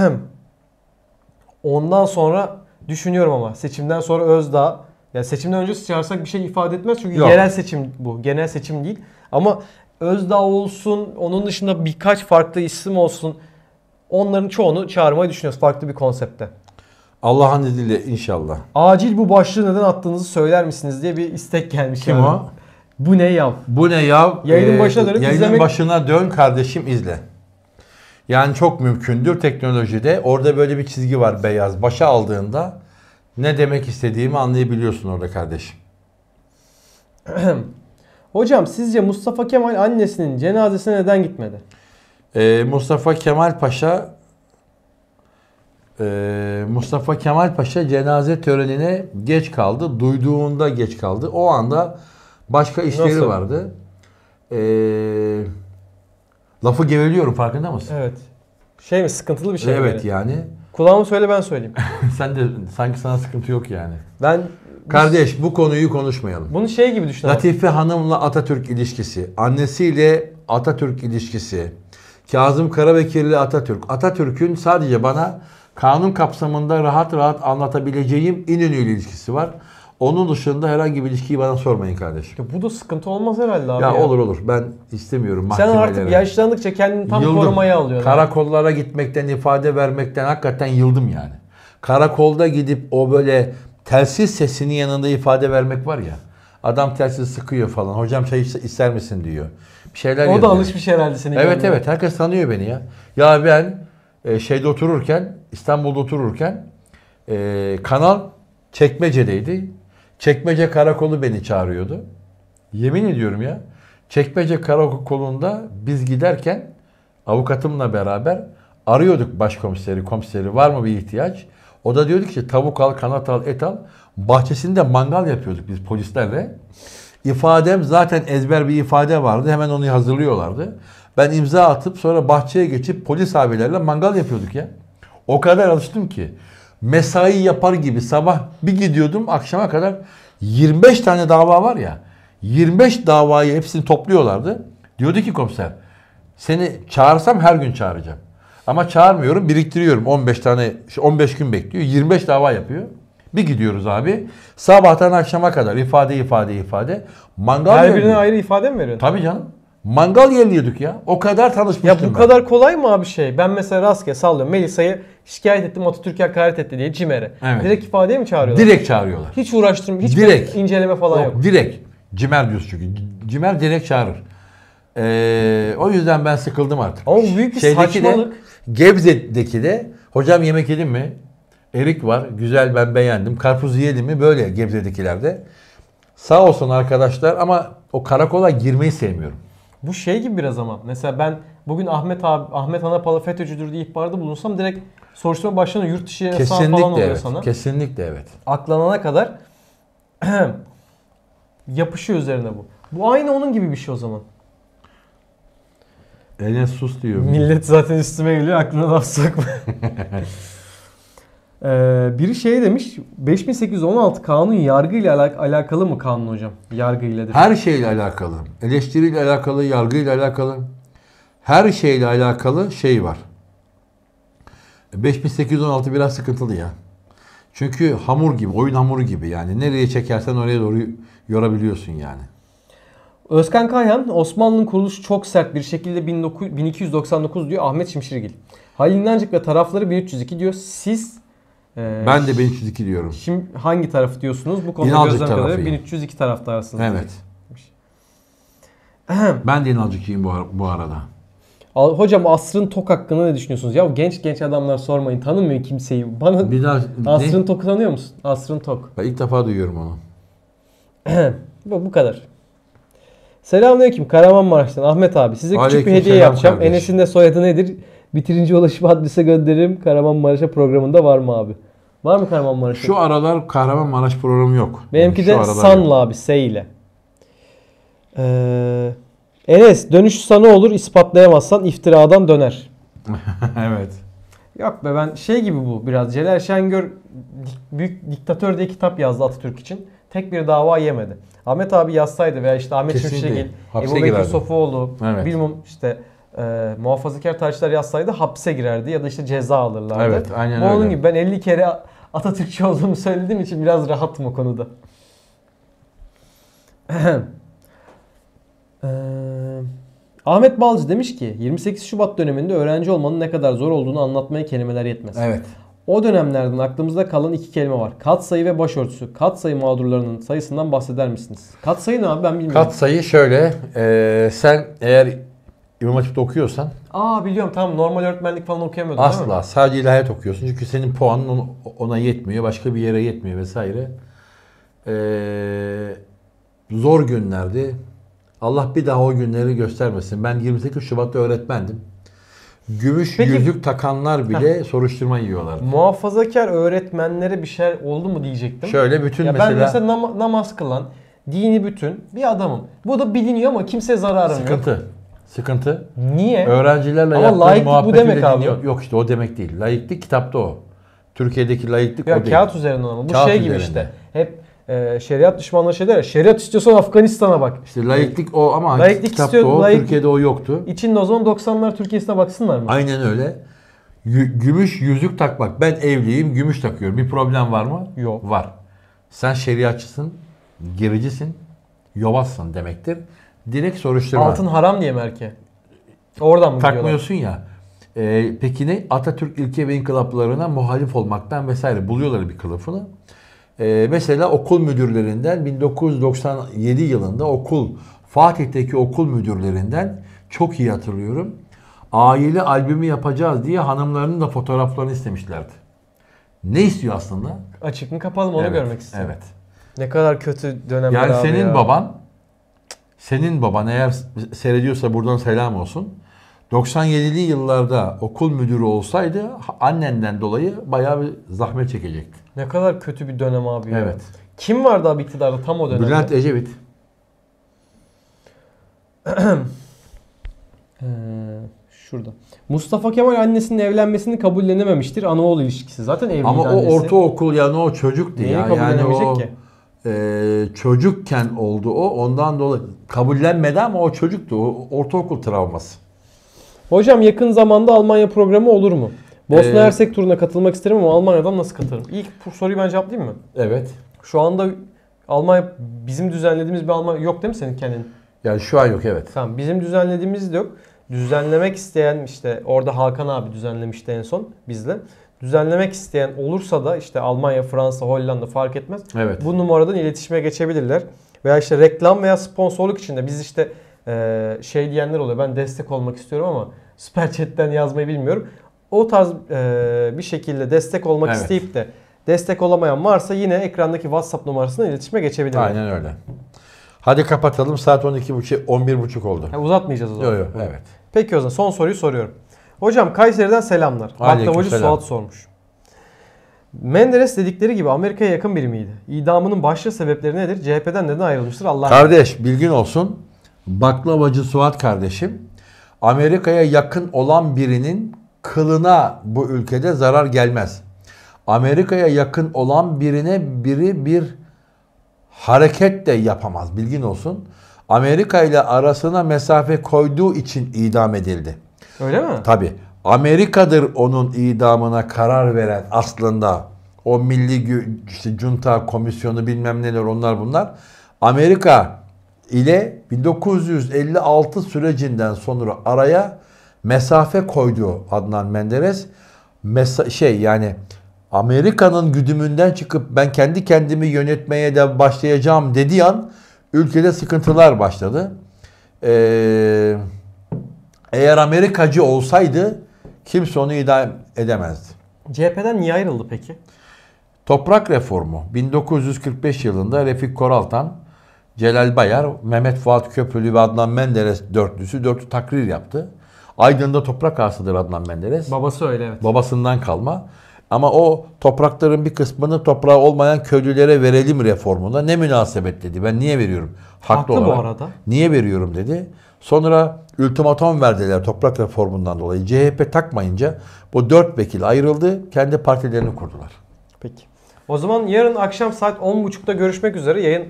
Ondan sonra düşünüyorum ama seçimden sonra Özdağ yani seçimden önce çağırsak bir şey ifade etmez çünkü Yok. yerel seçim bu. Genel seçim değil. Ama Özdağ olsun, onun dışında birkaç farklı isim olsun. Onların çoğunu çağırmayı düşünüyoruz farklı bir konsepte. Allah'ın izniyle inşallah. Acil bu başlığı neden attığınızı söyler misiniz diye bir istek gelmiş. Kim o? Bu ne yav? Bu ne yav? Yayının ee, başına dönüp yayının izlemek... başına dön kardeşim izle. Yani çok mümkündür teknolojide. Orada böyle bir çizgi var beyaz. Başa aldığında ne demek istediğimi anlayabiliyorsun orada kardeşim. Hocam sizce Mustafa Kemal annesinin cenazesine neden gitmedi? Ee, Mustafa Kemal Paşa e, Mustafa Kemal Paşa cenaze törenine geç kaldı. Duyduğunda geç kaldı. O anda başka işleri Nasıl? vardı. Ee, lafı geveliyorum farkında mısın? Evet. Şey mi sıkıntılı bir şey mi? Evet yani. Kulağımı söyle ben söyleyeyim. Sen de sanki sana sıkıntı yok yani. Ben Kardeş bu konuyu konuşmayalım. Bunu şey gibi düşün. Latife Hanım'la Atatürk ilişkisi, annesiyle Atatürk ilişkisi, Kazım Karabekir'le Atatürk. Atatürk'ün sadece bana kanun kapsamında rahat rahat anlatabileceğim İnönü ile ilişkisi var. Onun dışında herhangi bir ilişkiyi bana sormayın kardeşim. Ya bu da sıkıntı olmaz herhalde abi. Ya, ya. olur olur. Ben istemiyorum mahkemelere. Sen artık yaşlandıkça kendini tam yıldım. korumaya alıyorsun. Karakollara gitmekten, ifade vermekten hakikaten yıldım yani. Karakolda gidip o böyle telsiz sesinin yanında ifade vermek var ya. Adam telsiz sıkıyor falan. Hocam çay ister misin diyor. Bir şeyler O da alışmış herhalde senin. Evet gönlüne. evet herkes tanıyor beni ya. Ya ben e, şeyde otururken İstanbul'da otururken e, kanal Çekmece'deydi. Çekmece karakolu beni çağırıyordu. Yemin ediyorum ya. Çekmece karakolunda biz giderken avukatımla beraber arıyorduk başkomiseri, komiseri var mı bir ihtiyaç? O da diyordu ki tavuk al, kanat al, et al. Bahçesinde mangal yapıyorduk biz polislerle. İfadem zaten ezber bir ifade vardı. Hemen onu hazırlıyorlardı. Ben imza atıp sonra bahçeye geçip polis abilerle mangal yapıyorduk ya. O kadar alıştım ki. Mesai yapar gibi sabah bir gidiyordum akşama kadar 25 tane dava var ya. 25 davayı hepsini topluyorlardı. Diyordu ki komiser seni çağırsam her gün çağıracağım. Ama çağırmıyorum, biriktiriyorum. 15 tane 15 gün bekliyor. 25 dava yapıyor. Bir gidiyoruz abi. Sabahtan akşama kadar ifade ifade ifade. Mangal Her birine ayrı ifade mi veriyorsun? Tabii canım. Mangal yerliyorduk ya. O kadar tanışmıştım Ya bu ben. kadar kolay mı abi şey? Ben mesela rastgele sallıyorum. Melisa'yı şikayet ettim Atatürk'e hakaret etti diye cimer'e. Evet. Direkt ifadeye mi çağırıyorlar? Direkt çağırıyorlar. Hiç uğraştırmıyor. Hiç direkt. inceleme falan yok. yok. Direkt. CİMER diyoruz çünkü. Cimer direkt çağırır. Ee, o yüzden ben sıkıldım artık. Ama büyük bir Şeydeki saçmalık. De, Gebze'deki de hocam yemek yedin mi? Erik var. Güzel ben beğendim. Karpuz yedim mi? Böyle Gebze'dekilerde. Sağ olsun arkadaşlar ama o karakola girmeyi sevmiyorum. Bu şey gibi biraz ama. Mesela ben bugün Ahmet abi Ahmet Anapalı FETÖ'cüdür diye ihbarda bulunsam direkt soruşturma başlanıyor. Yurt dışı yasağı falan oluyor sana. Kesinlikle evet. Aklanana kadar yapışıyor üzerine bu. Bu aynı onun gibi bir şey o zaman. Enes sus diyor. Millet zaten üstüme geliyor aklına laf sokma. ee, biri şey demiş 5816 kanun yargıyla alak alakalı mı kanun hocam? Yargıyla. Her şeyle alakalı. Eleştiriyle alakalı, yargıyla alakalı. Her şeyle alakalı şey var. 5816 biraz sıkıntılı ya. Çünkü hamur gibi, oyun hamuru gibi yani. Nereye çekersen oraya doğru yorabiliyorsun yani. Özkan Kayhan, Osmanlı'nın kuruluşu çok sert bir şekilde 1299 diyor Ahmet Şimşirgil. Halil İnancık ve tarafları 1302 diyor. Siz ee, ben de 1302 diyorum. Şimdi hangi taraf diyorsunuz? Bu konuda İnalcık gözlem kadarıyla 1302 taraftarsınız. Evet. ben de İnalcık'ıyım bu, bu arada. Hocam asrın tok hakkında ne düşünüyorsunuz? Ya genç genç adamlar sormayın. Tanımıyor kimseyi. Bana bir daha, asrın ne? toku tanıyor musun? Asrın tok. Ben ilk defa duyuyorum onu. bu, bu kadar. Selamünaleyküm Kahramanmaraş'tan Ahmet abi. Size küçük Aleyküm bir hediye yapacağım. Kardeş. Enes'in de soyadı nedir? Bitirince ulaşıp adrese gönderirim. Kahramanmaraş'a programında var mı abi? Var mı Kahramanmaraş'ın? Şu aralar Kahramanmaraş programı yok. Benimki yani de Sanlı abi S ile. Ee, Enes dönüş sana olur ispatlayamazsan iftiradan döner. evet. Yok be ben şey gibi bu biraz Celal Şengör büyük diktatör diye kitap yazdı Atatürk için. Tek bir dava yemedi. Ahmet abi yazsaydı veya işte Ahmet Kesinlikle. Şimşek'in, Ebu Bekir Sofuoğlu, evet. bilmem işte e, muhafazakar tarihçiler yazsaydı hapse girerdi ya da işte ceza alırlardı. Evet aynen Bu öyle. Onun gibi ben 50 kere Atatürkçü olduğumu söylediğim için biraz rahatım o konuda. ee, Ahmet Balcı demiş ki 28 Şubat döneminde öğrenci olmanın ne kadar zor olduğunu anlatmaya kelimeler yetmez. Evet. O dönemlerden aklımızda kalan iki kelime var. Katsayı ve başörtüsü. Katsayı mağdurlarının sayısından bahseder misiniz? Katsayı ne abi ben bilmiyorum. Katsayı şöyle. E, sen eğer İmam Hatip'te okuyorsan Aa biliyorum tamam normal öğretmenlik falan okuyamıyordun değil mi? asla sadece ilahiyat okuyorsun. Çünkü senin puanın ona- ona yetmiyor. Başka bir yere yetmiyor vesaire. E, zor günlerdi. Allah bir daha o günleri göstermesin. Ben 28 Şubat'ta öğretmendim. Gümüş Peki, yüzük takanlar bile heh. soruşturma yiyorlar. Muhafazakar öğretmenlere bir şey oldu mu diyecektim. Şöyle bütün ya mesela... Ben mesela nam- namaz kılan, dini bütün bir adamım. Bu da biliniyor ama kimse zararım Sıkıntı. yok. Sıkıntı. Sıkıntı. Niye? Öğrencilerle Ama yaptığın muhabbet bu demek abi. Yok, yok işte o demek değil. Layıklık kitapta o. Türkiye'deki layıklık ya o kağıt değil. Kağıt üzerinde ama bu kağıt şey gibi üzerinde. işte. Hep e, şeriat düşmanlığı şey der ya, şeriat istiyorsan Afganistan'a bak. İşte laiklik o ama ee, laiklik kitapta istiyor, o, laik... Türkiye'de o yoktu. İçinde o zaman 90'lar Türkiye'sine baksınlar mı? Aynen öyle. Gümüş yüzük tak bak. Ben evliyim, gümüş takıyorum. Bir problem var mı? Yok. Var. Sen şeriatçısın, gericisin, yobazsın demektir. Direkt soruşturma. Altın haram diye mi erke? Oradan mı Takmıyorsun diyorlar? ya. E, peki ne? Atatürk ilke ve inkılaplarına muhalif olmaktan vesaire buluyorlar bir kılıfını. Ee, mesela okul müdürlerinden 1997 yılında okul Fatih'teki okul müdürlerinden çok iyi hatırlıyorum. Aile albümü yapacağız diye hanımlarının da fotoğraflarını istemişlerdi. Ne istiyor aslında? Açık mı kapalı mı onu evet, görmek istiyor. Evet. Ne kadar kötü dönemler yani senin ya. baban senin baban eğer seyrediyorsa buradan selam olsun. 97'li yıllarda okul müdürü olsaydı annenden dolayı bayağı bir zahmet çekecekti. Ne kadar kötü bir dönem abi ya. Kim vardı abi iktidarda tam o dönemde? Bülent Ecevit. ee, şurada. Mustafa Kemal annesinin evlenmesini kabullenememiştir. Anaoğlu ilişkisi zaten evliydi Ama annesi. o ortaokul yani o çocuktu Neyi ya. Yani o ki? E, çocukken oldu o. Ondan dolayı kabullenmedi ama o çocuktu. O ortaokul travması. Hocam yakın zamanda Almanya programı olur mu? Bosna ee, Hersek turuna katılmak isterim ama Almanya'dan nasıl katılırım? İlk soruyu ben cevaplayayım mı? Evet. Şu anda Almanya bizim düzenlediğimiz bir Almanya yok değil mi senin kendin? Yani şu an yok evet. Tamam bizim düzenlediğimiz de yok. Düzenlemek isteyen işte orada Hakan abi düzenlemişti en son bizle. Düzenlemek isteyen olursa da işte Almanya, Fransa, Hollanda fark etmez. Evet. Bu numaradan iletişime geçebilirler. Veya işte reklam veya sponsorluk içinde biz işte şey diyenler oluyor. Ben destek olmak istiyorum ama Süper Chat'ten yazmayı bilmiyorum o tarz e, bir şekilde destek olmak evet. isteyip de destek olamayan varsa yine ekrandaki WhatsApp numarasına iletişime geçebilir. Aynen öyle. Hadi kapatalım. Saat 12.30 11.30 oldu. Ha, uzatmayacağız o zaman. Yok yok evet. Peki o zaman son soruyu soruyorum. Hocam Kayseri'den selamlar. Baklavacı Suat sormuş. Menderes dedikleri gibi Amerika'ya yakın biri miydi? İdamının başlı sebepleri nedir? CHP'den neden ayrılmıştır Allah Kardeş bilgin olsun. Baklavacı Suat kardeşim Amerika'ya yakın olan birinin kılına bu ülkede zarar gelmez. Amerika'ya yakın olan birine biri bir hareket de yapamaz. Bilgin olsun. Amerika ile arasına mesafe koyduğu için idam edildi. Öyle mi? Tabi. Amerika'dır onun idamına karar veren aslında o milli işte junta komisyonu bilmem neler onlar bunlar. Amerika ile 1956 sürecinden sonra araya mesafe koydu Adnan Menderes. Mesa şey yani Amerika'nın güdümünden çıkıp ben kendi kendimi yönetmeye de başlayacağım dediği an ülkede sıkıntılar başladı. Ee, eğer Amerikacı olsaydı kimse onu idam edemezdi. CHP'den niye ayrıldı peki? Toprak reformu 1945 yılında Refik Koraltan, Celal Bayar, Mehmet Fuat Köprülü ve Adnan Menderes dörtlüsü dörtlü takrir yaptı. Aydın'da toprak ağasıdır Adnan Menderes. Babası öyle evet. Babasından kalma. Ama o toprakların bir kısmını toprağı olmayan köylülere verelim reformunda ne münasebet dedi. Ben niye veriyorum? Haklı, Haklı olarak. bu arada. Niye veriyorum dedi. Sonra ultimatom verdiler toprak reformundan dolayı. CHP takmayınca bu dört vekil ayrıldı. Kendi partilerini kurdular. Peki. O zaman yarın akşam saat 10.30'da görüşmek üzere. Yayın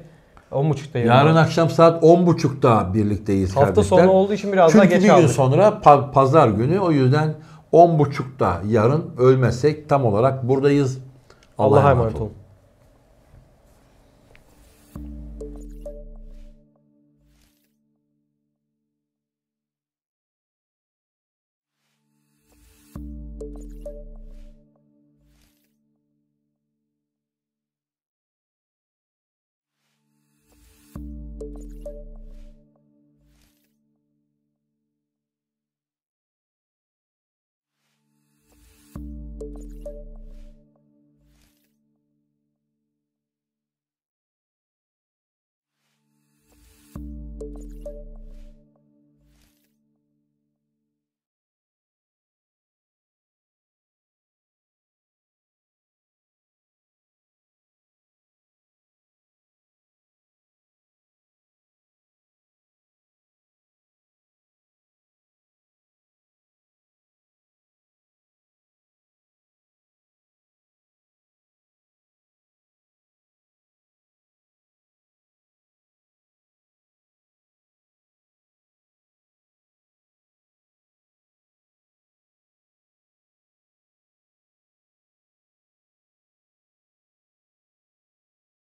10.30'da Yarın akşam saat 10.30'da birlikteyiz Hafta kardeşler. sonu olduğu için biraz Çünkü daha geç bir gün aldık. sonra pa- pazar günü o yüzden 10.30'da yarın ölmezsek tam olarak buradayız. Allah'a emanet olun.